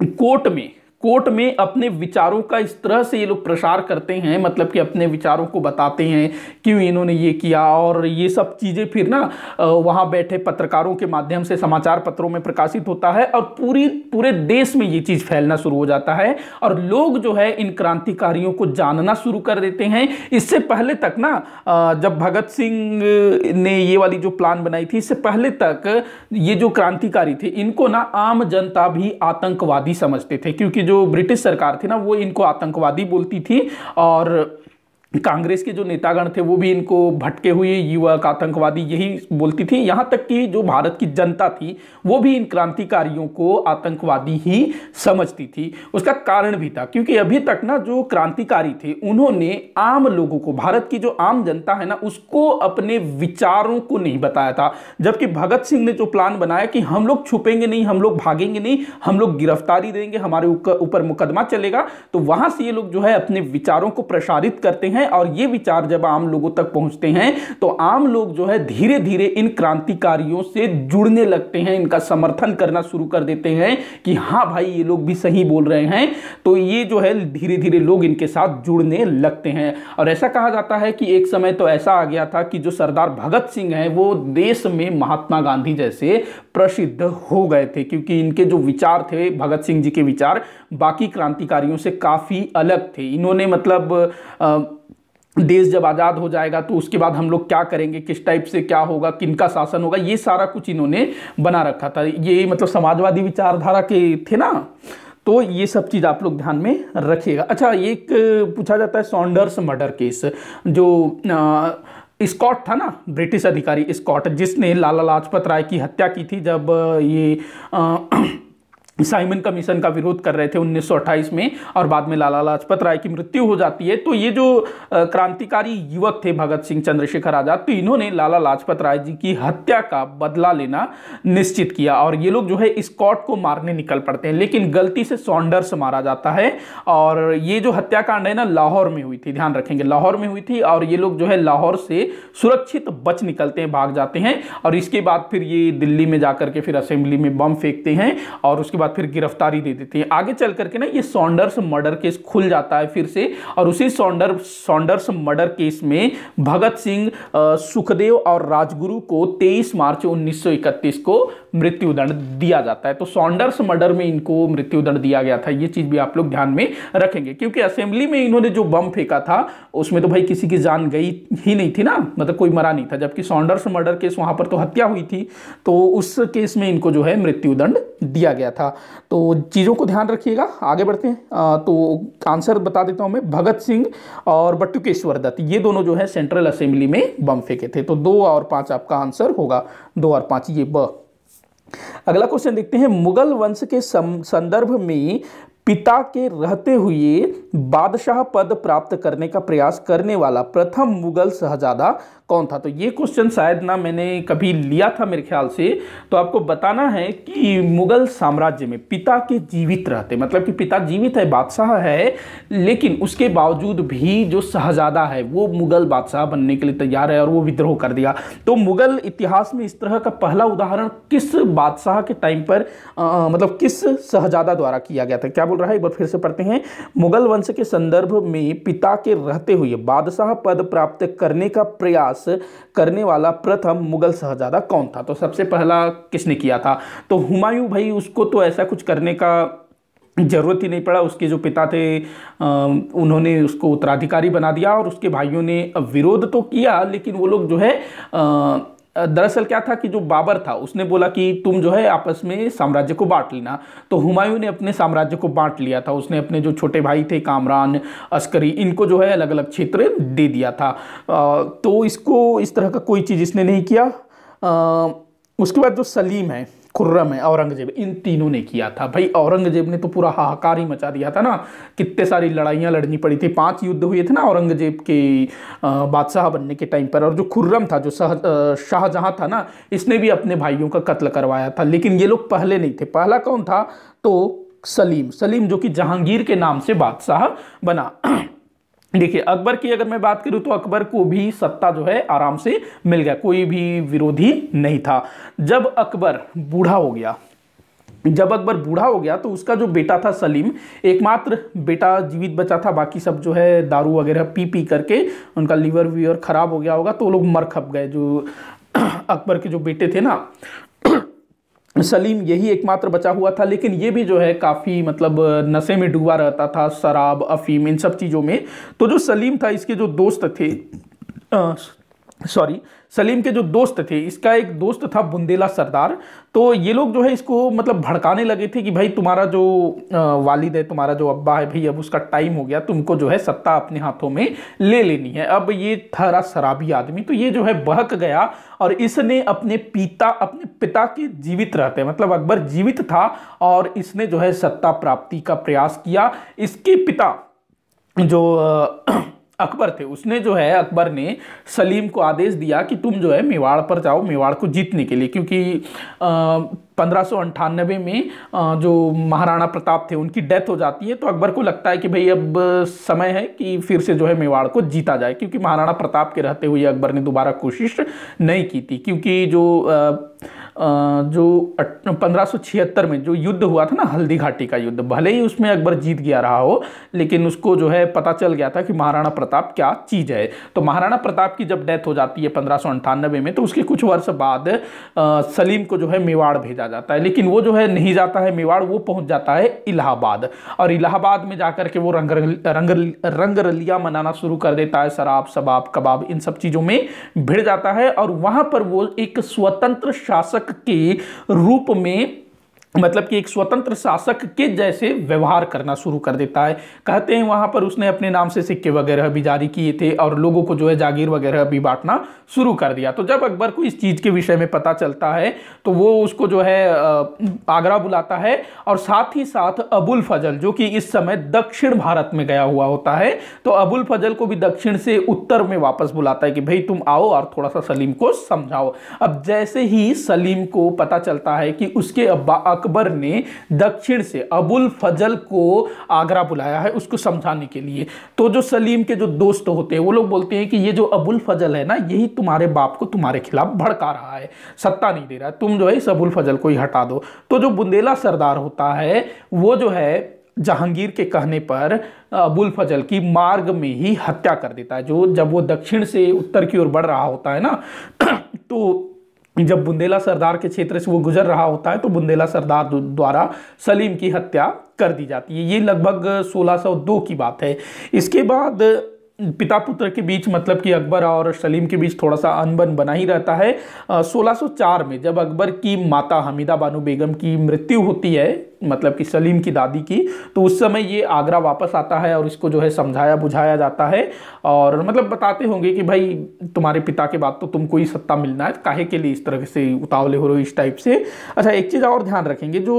कोर्ट में कोर्ट में अपने विचारों का इस तरह से ये लोग प्रसार करते हैं मतलब कि अपने विचारों को बताते हैं क्यों इन्होंने ये किया और ये सब चीज़ें फिर ना वहाँ बैठे पत्रकारों के माध्यम से समाचार पत्रों में प्रकाशित होता है और पूरी पूरे देश में ये चीज़ फैलना शुरू हो जाता है और लोग जो है इन क्रांतिकारियों को जानना शुरू कर देते हैं इससे पहले तक ना जब भगत सिंह ने ये वाली जो प्लान बनाई थी इससे पहले तक ये जो क्रांतिकारी थे इनको ना आम जनता भी आतंकवादी समझते थे क्योंकि जो जो ब्रिटिश सरकार थी ना वो इनको आतंकवादी बोलती थी और कांग्रेस के जो नेतागण थे वो भी इनको भटके हुए युवक आतंकवादी यही बोलती थी यहाँ तक कि जो भारत की जनता थी वो भी इन क्रांतिकारियों को आतंकवादी ही समझती थी उसका कारण भी था क्योंकि अभी तक ना जो क्रांतिकारी थे उन्होंने आम लोगों को भारत की जो आम जनता है ना उसको अपने विचारों को नहीं बताया था जबकि भगत सिंह ने जो प्लान बनाया कि हम लोग छुपेंगे नहीं हम लोग भागेंगे नहीं हम लोग गिरफ्तारी देंगे हमारे ऊपर मुकदमा चलेगा तो वहाँ से ये लोग जो है अपने विचारों को प्रसारित करते हैं हैं और ये विचार जब आम लोगों तक पहुंचते हैं तो आम लोग जो है धीरे धीरे इन क्रांतिकारियों से जुड़ने लगते हैं इनका समर्थन करना शुरू कर देते हैं कि हाँ भाई ये लोग भी सही बोल रहे हैं तो ये जो है धीरे धीरे लोग इनके साथ जुड़ने लगते हैं और ऐसा कहा जाता है कि एक समय तो ऐसा आ गया था कि जो सरदार भगत सिंह हैं वो देश में महात्मा गांधी जैसे प्रसिद्ध हो गए थे क्योंकि इनके जो विचार थे भगत सिंह जी के विचार बाकी क्रांतिकारियों से काफ़ी अलग थे इन्होंने मतलब आ, देश जब आज़ाद हो जाएगा तो उसके बाद हम लोग क्या करेंगे किस टाइप से क्या होगा किन का शासन होगा ये सारा कुछ इन्होंने बना रखा था ये मतलब समाजवादी विचारधारा के थे ना तो ये सब चीज़ आप लोग ध्यान में रखिएगा अच्छा एक पूछा जाता है सॉन्डर्स मर्डर केस जो आ, स्कॉट था ना ब्रिटिश अधिकारी स्कॉट जिसने लाला लाजपत राय की हत्या की थी जब ये आ, साइमन कमीशन का विरोध कर रहे थे 1928 में और बाद में लाला लाजपत राय की मृत्यु हो जाती है तो ये जो क्रांतिकारी युवक थे भगत सिंह चंद्रशेखर आजाद तो इन्होंने लाला लाजपत राय जी की हत्या का बदला लेना निश्चित किया और ये लोग जो है स्कॉट को मारने निकल पड़ते हैं लेकिन गलती से सॉन्डर्स मारा जाता है और ये जो हत्याकांड है ना लाहौर में हुई थी ध्यान रखेंगे लाहौर में हुई थी और ये लोग जो है लाहौर से सुरक्षित बच निकलते हैं भाग जाते हैं और इसके बाद फिर ये दिल्ली में जाकर के फिर असेंबली में बम फेंकते हैं और उसके बाद फिर गिरफ्तारी दे देते हैं आगे चल करके ना ये सॉन्डर्स मर्डर केस खुल जाता है फिर से और उसी सॉन्डर सॉन्डर्स मर्डर केस में भगत सिंह सुखदेव और राजगुरु को 23 मार्च 1931 को मृत्युदंड दिया जाता है तो सॉन्डर्स मर्डर में इनको मृत्युदंड दिया गया था ये चीज़ भी आप लोग ध्यान में रखेंगे क्योंकि असेंबली में इन्होंने जो बम फेंका था उसमें तो भाई किसी की जान गई ही नहीं थी ना मतलब कोई मरा नहीं था जबकि सॉन्डर्स मर्डर केस वहां पर तो हत्या हुई थी तो उस केस में इनको जो है मृत्युदंड दिया गया था तो चीज़ों को ध्यान रखिएगा आगे बढ़ते हैं आ, तो आंसर बता देता हूँ मैं भगत सिंह और बट्टुकेश्वर दत्त ये दोनों जो है सेंट्रल असेंबली में बम फेंके थे तो दो और पांच आपका आंसर होगा दो और पांच ये ब अगला क्वेश्चन देखते हैं मुगल वंश के संदर्भ में पिता के रहते हुए बादशाह पद प्राप्त करने का प्रयास करने वाला प्रथम मुगल शहजादा कौन था तो ये क्वेश्चन शायद ना मैंने कभी लिया था मेरे ख्याल से तो आपको बताना है कि मुगल साम्राज्य में पिता के जीवित रहते मतलब कि पिता जीवित है बादशाह है लेकिन उसके बावजूद भी जो शहजादा है वो मुगल बादशाह बनने के लिए तैयार है और वो विद्रोह कर दिया तो मुगल इतिहास में इस तरह का पहला उदाहरण किस बादशाह के टाइम पर आ, मतलब किस शहजादा द्वारा किया गया था क्या बोल रहा है एक बार फिर से पढ़ते हैं मुगल वंश के संदर्भ में पिता के रहते हुए बादशाह पद प्राप्त करने का प्रयास राज करने वाला प्रथम मुगल शहजादा कौन था तो सबसे पहला किसने किया था तो हुमायूं भाई उसको तो ऐसा कुछ करने का ज़रूरत ही नहीं पड़ा उसके जो पिता थे आ, उन्होंने उसको उत्तराधिकारी बना दिया और उसके भाइयों ने विरोध तो किया लेकिन वो लोग जो है आ, दरअसल क्या था कि जो बाबर था उसने बोला कि तुम जो है आपस में साम्राज्य को बांट लेना तो हुमायूं ने अपने साम्राज्य को बांट लिया था उसने अपने जो छोटे भाई थे कामरान अस्करी इनको जो है अलग अलग क्षेत्र दे दिया था तो इसको इस तरह का कोई चीज़ इसने नहीं किया उसके बाद जो सलीम है खुर्रम है औरंगजेब इन तीनों ने किया था भाई औरंगजेब ने तो पूरा हाहाकार ही मचा दिया था ना कितने सारी लड़ाइयाँ लड़नी पड़ी थी पांच युद्ध हुए थे ना औरंगजेब के बादशाह बनने के टाइम पर और जो खुर्रम था जो शाहजहाँ था ना इसने भी अपने भाइयों का कत्ल करवाया था लेकिन ये लोग पहले नहीं थे पहला कौन था तो सलीम सलीम जो कि जहांगीर के नाम से बादशाह बना देखिए अकबर की अगर मैं बात करूं तो अकबर को भी सत्ता जो है आराम से मिल गया कोई भी विरोधी नहीं था जब अकबर बूढ़ा हो गया जब अकबर बूढ़ा हो गया तो उसका जो बेटा था सलीम एकमात्र बेटा जीवित बचा था बाकी सब जो है दारू वगैरह पी पी करके उनका लीवर वीवर खराब हो गया होगा तो लोग मर खप गए जो अकबर के जो बेटे थे ना सलीम यही एकमात्र बचा हुआ था लेकिन ये भी जो है काफ़ी मतलब नशे में डूबा रहता था शराब अफीम इन सब चीज़ों में तो जो सलीम था इसके जो दोस्त थे सॉरी सलीम के जो दोस्त थे इसका एक दोस्त था बुंदेला सरदार तो ये लोग जो है इसको मतलब भड़काने लगे थे कि भाई तुम्हारा जो वालिद है तुम्हारा जो अब्बा है भाई अब उसका टाइम हो गया तुमको जो है सत्ता अपने हाथों में ले लेनी है अब ये थरा शराबी आदमी तो ये जो है बहक गया और इसने अपने पिता अपने पिता के जीवित रहते मतलब अकबर जीवित था और इसने जो है सत्ता प्राप्ति का प्रयास किया इसके पिता जो अकबर थे उसने जो है अकबर ने सलीम को आदेश दिया कि तुम जो है मेवाड़ पर जाओ मेवाड़ को जीतने के लिए क्योंकि पंद्रह में जो महाराणा प्रताप थे उनकी डेथ हो जाती है तो अकबर को लगता है कि भाई अब समय है कि फिर से जो है मेवाड़ को जीता जाए क्योंकि महाराणा प्रताप के रहते हुए अकबर ने दोबारा कोशिश नहीं की थी क्योंकि जो जो पंद्रह में जो युद्ध हुआ था ना हल्दी घाटी का युद्ध भले ही उसमें अकबर जीत गया रहा हो लेकिन उसको जो है पता चल गया था कि महाराणा प्रताप क्या चीज़ है तो महाराणा प्रताप की जब डेथ हो जाती है पंद्रह में तो उसके कुछ वर्ष बाद सलीम को जो है मेवाड़ भेजा भेजा जाता है लेकिन वो जो है नहीं जाता है मेवाड़ वो पहुंच जाता है इलाहाबाद और इलाहाबाद में जाकर के वो रंग रंग रंगरलिया मनाना शुरू कर देता है शराब शबाब कबाब इन सब चीज़ों में भिड़ जाता है और वहाँ पर वो एक स्वतंत्र शासक के रूप में मतलब कि एक स्वतंत्र शासक के जैसे व्यवहार करना शुरू कर देता है कहते हैं वहाँ पर उसने अपने नाम से सिक्के वगैरह भी जारी किए थे और लोगों को जो है जागीर वगैरह भी बांटना शुरू कर दिया तो जब अकबर को इस चीज़ के विषय में पता चलता है तो वो उसको जो है आगरा बुलाता है और साथ ही साथ अबुल फजल जो कि इस समय दक्षिण भारत में गया हुआ होता है तो अबुल फजल को भी दक्षिण से उत्तर में वापस बुलाता है कि भाई तुम आओ और थोड़ा सा सलीम को समझाओ अब जैसे ही सलीम को पता चलता है कि उसके अब्बा अकबर ने दक्षिण से अबुल फजल को आगरा बुलाया है उसको समझाने के लिए तो जो सलीम के जो दोस्त होते हैं वो लोग बोलते हैं कि ये जो अबुल फजल है ना यही तुम्हारे बाप को तुम्हारे खिलाफ भड़का रहा है सत्ता नहीं दे रहा है तुम जो है इस अबुल फजल को ही हटा दो तो जो बुंदेला सरदार होता है वो जो है जहांगीर के कहने पर अबुल फजल की मार्ग में ही हत्या कर देता है जो जब वो दक्षिण से उत्तर की ओर बढ़ रहा होता है ना तो जब बुंदेला सरदार के क्षेत्र से वो गुजर रहा होता है तो बुंदेला सरदार द्वारा सलीम की हत्या कर दी जाती है ये लगभग 1602 की बात है इसके बाद पिता पुत्र के बीच मतलब कि अकबर और सलीम के बीच थोड़ा सा अनबन बना ही रहता है 1604 में जब अकबर की माता हमीदा बानो बेगम की मृत्यु होती है मतलब कि सलीम की दादी की तो उस समय ये आगरा वापस आता है और इसको जो है समझाया बुझाया जाता है और मतलब बताते होंगे कि भाई तुम्हारे पिता के बाद तो तुमको ही सत्ता मिलना है काहे के लिए इस तरह से उतावले हो रहे इस टाइप से अच्छा एक चीज़ और ध्यान रखेंगे जो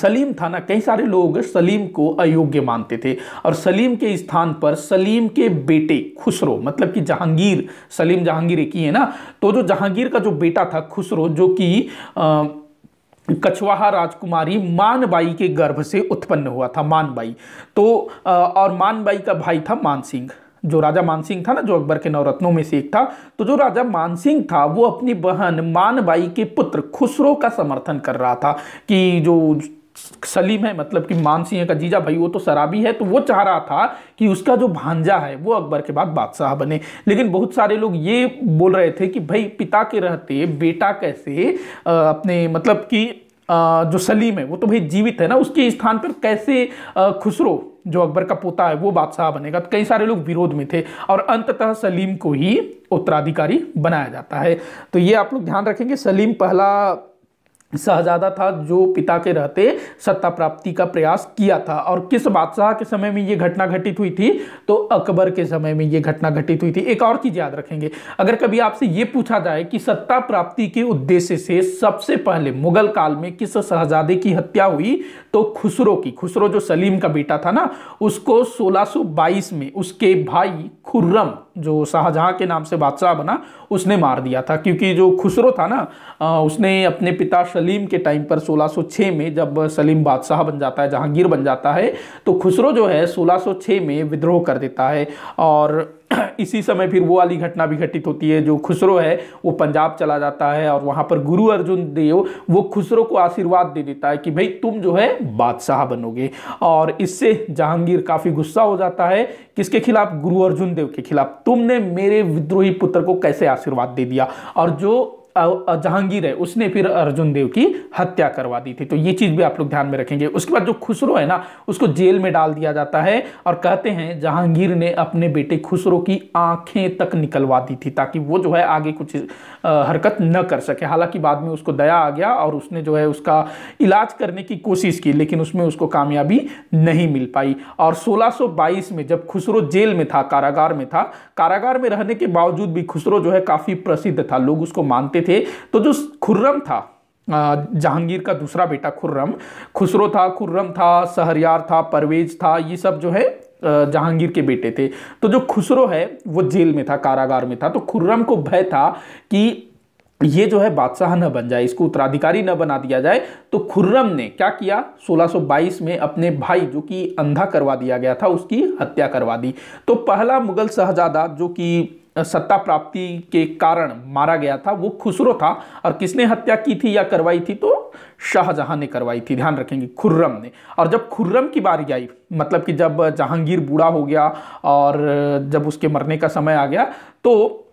सलीम था ना कई सारे लोग सलीम को अयोग्य मानते थे और सलीम के स्थान पर सलीम के बेटे खुसरो मतलब कि जहांगीर सलीम जहांगीर एक ही है ना तो जो जहांगीर का जो बेटा था खुसरो जो कि कछवाहा राजकुमारी मानबाई के गर्भ से उत्पन्न हुआ था मानबाई तो और मानबाई का भाई था मानसिंह जो राजा मानसिंह था ना जो अकबर के नवरत्नों में से एक था तो जो राजा मानसिंह था वो अपनी बहन मानबाई के पुत्र खुसरो का समर्थन कर रहा था कि जो सलीम है मतलब कि मानसिंह का जीजा भाई वो तो शराबी है तो वो चाह रहा था कि उसका जो भांजा है वो अकबर के बाद बादशाह बने लेकिन बहुत सारे लोग ये बोल रहे थे कि भाई पिता के रहते बेटा कैसे अपने मतलब कि जो सलीम है वो तो भाई जीवित है ना उसके स्थान पर कैसे खुसरो जो अकबर का पोता है वो बादशाह बनेगा तो कई सारे लोग विरोध में थे और अंततः सलीम को ही उत्तराधिकारी बनाया जाता है तो ये आप लोग ध्यान रखेंगे सलीम पहला शहजादा था जो पिता के रहते सत्ता प्राप्ति का प्रयास किया था और किस बादशाह के समय में ये घटना घटित हुई थी तो अकबर के समय में ये घटना घटित हुई थी एक और चीज याद रखेंगे अगर कभी आपसे ये पूछा जाए कि सत्ता प्राप्ति के उद्देश्य से सबसे पहले मुगल काल में किस शहजादे की हत्या हुई तो खुसरो की खुसरो जो सलीम का बेटा था ना उसको सोलह में उसके भाई खुर्रम जो शाहजहाँ के नाम से बादशाह बना उसने मार दिया था क्योंकि जो खुसरो था ना उसने अपने पिता सलीम के टाइम पर 1606 में जब सलीम बादशाह बन जाता है जहांगीर बन जाता है तो खुसरो जो है 1606 में विद्रोह कर देता है और इसी समय फिर वो वाली घटना भी घटित होती है जो खुसरो है वो पंजाब चला जाता है और वहाँ पर गुरु अर्जुन देव वो खुसरो को आशीर्वाद दे देता है कि भाई तुम जो है बादशाह बनोगे और इससे जहांगीर काफ़ी गुस्सा हो जाता है किसके खिलाफ गुरु अर्जुन देव के खिलाफ तुमने मेरे विद्रोही पुत्र को कैसे आशीर्वाद दे दिया और जो जहांगीर है उसने फिर अर्जुन देव की हत्या करवा दी थी तो ये चीज़ भी आप लोग ध्यान में रखेंगे उसके बाद जो खुसरो है ना उसको जेल में डाल दिया जाता है और कहते हैं जहांगीर ने अपने बेटे खुसरो की आंखें तक निकलवा दी थी ताकि वो जो है आगे कुछ हरकत न कर सके हालांकि बाद में उसको दया आ गया और उसने जो है उसका इलाज करने की कोशिश की लेकिन उसमें उसको कामयाबी नहीं मिल पाई और सोलह में जब खुसरो जेल में था कारागार में था कारागार में रहने के बावजूद भी खुसरो जो है काफ़ी प्रसिद्ध था लोग उसको मानते थे थे तो जो खुर्रम था जहांगीर का दूसरा बेटा खुर्रम खुसरो था खुर्रम था सहरियार था परवेज था ये सब जो है जहांगीर के बेटे थे तो जो खुसरो है वो जेल में था कारागार में था तो खुर्रम को भय था कि ये जो है बादशाह न बन जाए इसको उत्तराधिकारी न बना दिया जाए तो खुर्रम ने क्या किया 1622 में अपने भाई जो कि अंधा करवा दिया गया था उसकी हत्या करवा दी तो पहला मुगल शहजादा जो कि सत्ता प्राप्ति के कारण मारा गया था वो खुसरो था और किसने हत्या की थी या करवाई थी तो शाहजहां ने करवाई थी ध्यान रखेंगे खुर्रम ने और जब खुर्रम की बारी आई मतलब कि जब जहांगीर बूढ़ा हो गया और जब उसके मरने का समय आ गया तो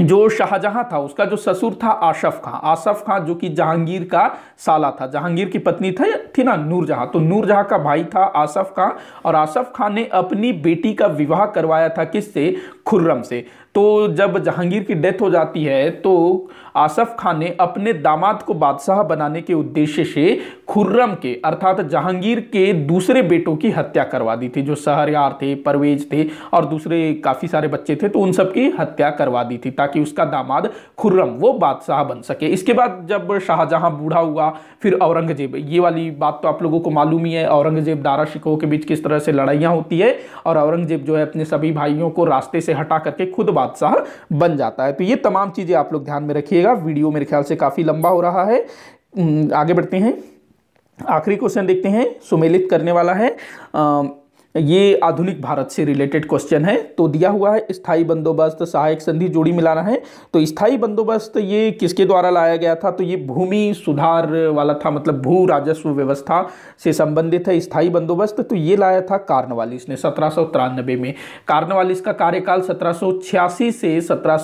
जो शाहजहां था उसका जो ससुर था आशफ खां आशफ खां जो कि जहांगीर का साला था जहांगीर की पत्नी था थी ना नूरजहां तो नूरजहां का भाई था आशफ खां और आशफ खां ने अपनी बेटी का विवाह करवाया था किससे खुर्रम से तो जब जहांगीर की डेथ हो जाती है तो आसफ खान ने अपने दामाद को बादशाह बनाने के उद्देश्य से खुर्रम के अर्थात जहांगीर के दूसरे बेटों की हत्या करवा दी थी जो सहरयार थे परवेज थे और दूसरे काफ़ी सारे बच्चे थे तो उन सब की हत्या करवा दी थी ताकि उसका दामाद खुर्रम वो बादशाह बन सके इसके बाद जब शाहजहां बूढ़ा हुआ फिर औरंगजेब ये वाली बात तो आप लोगों को मालूम ही है औरंगजेब दारा शिकोह के बीच किस तरह से लड़ाइयाँ होती है और औरंगजेब जो है अपने सभी भाइयों को रास्ते से हटा करके खुद बादशाह बन जाता है तो ये तमाम चीज़ें आप लोग ध्यान में रखिएगा वीडियो मेरे ख्याल से काफ़ी लंबा हो रहा है आगे बढ़ते हैं आखिरी क्वेश्चन देखते हैं सुमेलित करने वाला है ये आधुनिक भारत से रिलेटेड क्वेश्चन है तो दिया हुआ है स्थायी बंदोबस्त सहायक संधि जोड़ी मिलाना है तो स्थायी बंदोबस्त ये किसके द्वारा लाया गया था तो ये भूमि सुधार वाला था मतलब भू राजस्व व्यवस्था से संबंधित है स्थायी बंदोबस्त तो ये लाया था कार्नवालिस ने सत्रह में कार्नवालिस का कार्यकाल सत्रह से सत्रह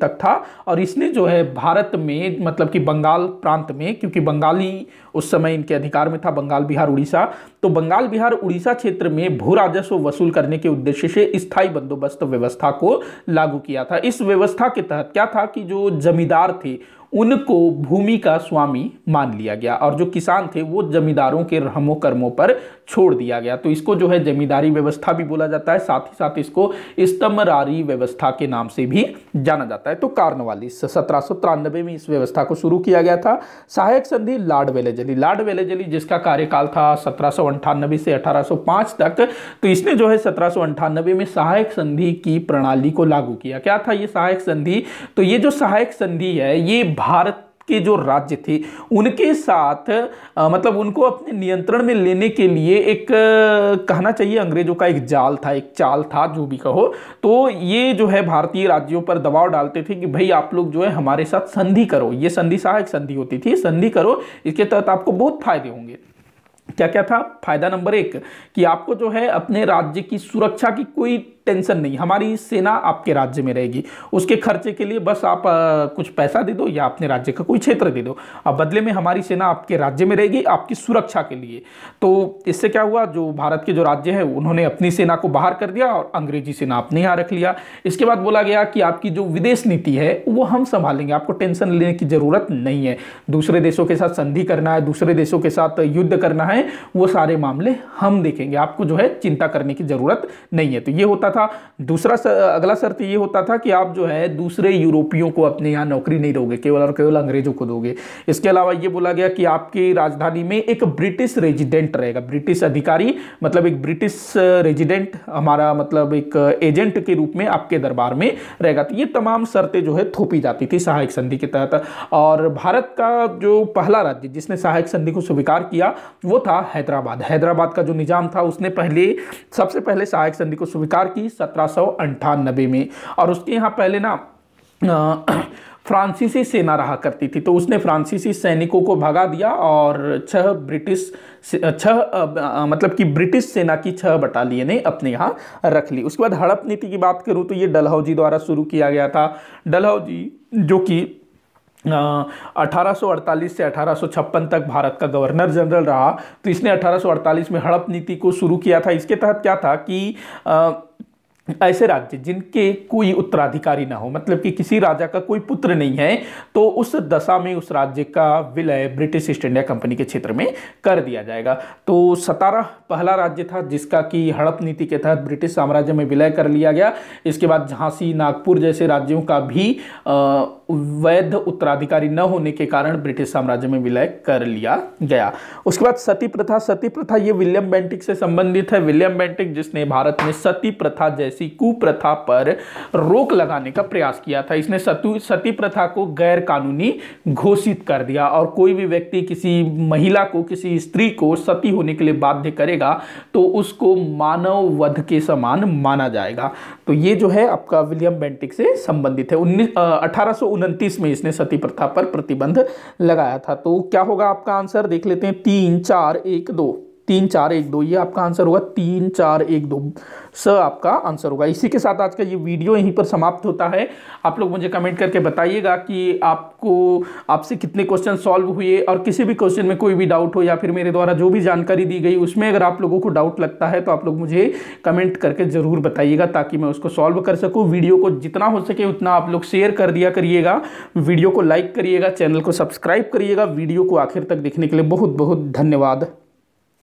तक था और इसने जो है भारत में मतलब कि बंगाल प्रांत में क्योंकि बंगाली उस समय इनके अधिकार में था बंगाल बिहार उड़ीसा तो बंगाल बिहार उड़ीसा क्षेत्र में ने भू राजस्व वसूल करने के उद्देश्य से स्थायी बंदोबस्त व्यवस्था को लागू किया था इस व्यवस्था के तहत क्या था कि जो जमींदार थे उनको भूमि का स्वामी मान लिया गया और जो किसान थे वो जमींदारों के रहमो कर्मों पर छोड़ दिया गया तो इसको जो है जमींदारी व्यवस्था भी बोला जाता है साथ ही साथ इसको स्तमरारी व्यवस्था के नाम से भी जाना जाता है तो कार्नवाली सत्रह में इस व्यवस्था को शुरू किया गया था सहायक संधि लाड वेलेजली लाड वेलेजली जिसका कार्यकाल था सत्रह से अठारह तक तो इसने जो है सत्रह में सहायक संधि की प्रणाली को लागू किया क्या था ये सहायक संधि तो ये जो सहायक संधि है ये भारत के जो राज्य थे उनके साथ आ, मतलब उनको अपने नियंत्रण में लेने के लिए एक कहना चाहिए अंग्रेजों का एक जाल था एक चाल था जो भी कहो तो ये जो है भारतीय राज्यों पर दबाव डालते थे कि भाई आप लोग जो है हमारे साथ संधि करो ये संधि सहायक संधि होती थी संधि करो इसके तहत आपको बहुत फायदे होंगे क्या क्या था फायदा नंबर एक कि आपको जो है अपने राज्य की सुरक्षा की कोई टेंशन नहीं हमारी सेना आपके राज्य में रहेगी उसके खर्चे के लिए बस आप आ, कुछ पैसा दे दो या अपने राज्य का कोई क्षेत्र दे दो अब बदले में हमारी सेना आपके राज्य में रहेगी आपकी सुरक्षा के लिए तो इससे क्या हुआ जो भारत के जो राज्य हैं उन्होंने अपनी सेना को बाहर कर दिया और अंग्रेजी सेना अपने यहाँ रख लिया इसके बाद बोला गया कि आपकी जो विदेश नीति है वो हम संभालेंगे आपको टेंशन लेने की ज़रूरत नहीं है दूसरे देशों के साथ संधि करना है दूसरे देशों के साथ युद्ध करना है वो सारे मामले हम देखेंगे आपको जो है चिंता करने की ज़रूरत नहीं है तो ये होता था दूसरा सर, अगला शर्त ये होता था कि आप जो है दूसरे यूरोपियों को अपने यहाँ नौकरी नहीं दोगे केवल और केवल अंग्रेजों को दोगे इसके अलावा ये बोला गया कि आपकी राजधानी में एक ब्रिटिश रेजिडेंट रहेगा ब्रिटिश अधिकारी मतलब एक ब्रिटिश रेजिडेंट हमारा मतलब एक एजेंट के रूप में आपके दरबार में रहेगा तो ये तमाम शर्तें जो है थोपी जाती थी सहायक संधि के तहत और भारत का जो पहला राज्य जिसने सहायक संधि को स्वीकार किया वो था हैदराबाद हैदराबाद का जो निज़ाम था उसने पहले सबसे पहले सहायक संधि को स्वीकार की थी सत्रह में और उसके यहाँ पहले ना फ्रांसीसी सेना रहा करती थी तो उसने फ्रांसीसी सैनिकों को भगा दिया और छह ब्रिटिश छह मतलब कि ब्रिटिश सेना की छह ने अपने यहाँ रख ली उसके बाद हड़प नीति की बात करूँ तो ये डलहौजी द्वारा शुरू किया गया था डलहौजी जो कि 1848 से 1856 तक भारत का गवर्नर जनरल रहा तो इसने 1848 में हड़प नीति को शुरू किया था इसके तहत क्या था कि ऐसे राज्य जिनके कोई उत्तराधिकारी ना हो मतलब कि किसी राजा का कोई पुत्र नहीं है तो उस दशा में उस राज्य का विलय ब्रिटिश ईस्ट इंडिया कंपनी के क्षेत्र में कर दिया जाएगा तो सतारा पहला राज्य था जिसका कि हड़प नीति के तहत ब्रिटिश साम्राज्य में विलय कर लिया गया इसके बाद झांसी नागपुर जैसे राज्यों का भी वैध उत्तराधिकारी न होने के कारण ब्रिटिश साम्राज्य में विलय कर लिया गया उसके बाद सती प्रथा सती प्रथा ये विलियम बैंटिक से संबंधित है विलियम बैंटिक जिसने भारत में सती प्रथा जैसे जैसी कुप्रथा पर रोक लगाने का प्रयास किया था इसने सतु सती प्रथा को गैर कानूनी घोषित कर दिया और कोई भी व्यक्ति किसी महिला को किसी स्त्री को सती होने के लिए बाध्य करेगा तो उसको मानव वध के समान माना जाएगा तो ये जो है आपका विलियम बेंटिक से संबंधित है उन्नीस अठारह में इसने सती प्रथा पर प्रतिबंध लगाया था तो क्या होगा आपका आंसर देख लेते हैं तीन चार एक दो तीन चार एक दो ये आपका आंसर होगा तीन चार एक दो स आपका आंसर होगा इसी के साथ आज का ये वीडियो यहीं पर समाप्त होता है आप लोग मुझे कमेंट करके बताइएगा कि आपको आपसे कितने क्वेश्चन सॉल्व हुए और किसी भी क्वेश्चन में कोई भी डाउट हो या फिर मेरे द्वारा जो भी जानकारी दी गई उसमें अगर आप लोगों को डाउट लगता है तो आप लोग मुझे कमेंट करके ज़रूर बताइएगा ताकि मैं उसको सॉल्व कर सकूँ वीडियो को जितना हो सके उतना आप लोग शेयर कर दिया करिएगा वीडियो को लाइक करिएगा चैनल को सब्सक्राइब करिएगा वीडियो को आखिर तक देखने के लिए बहुत बहुत धन्यवाद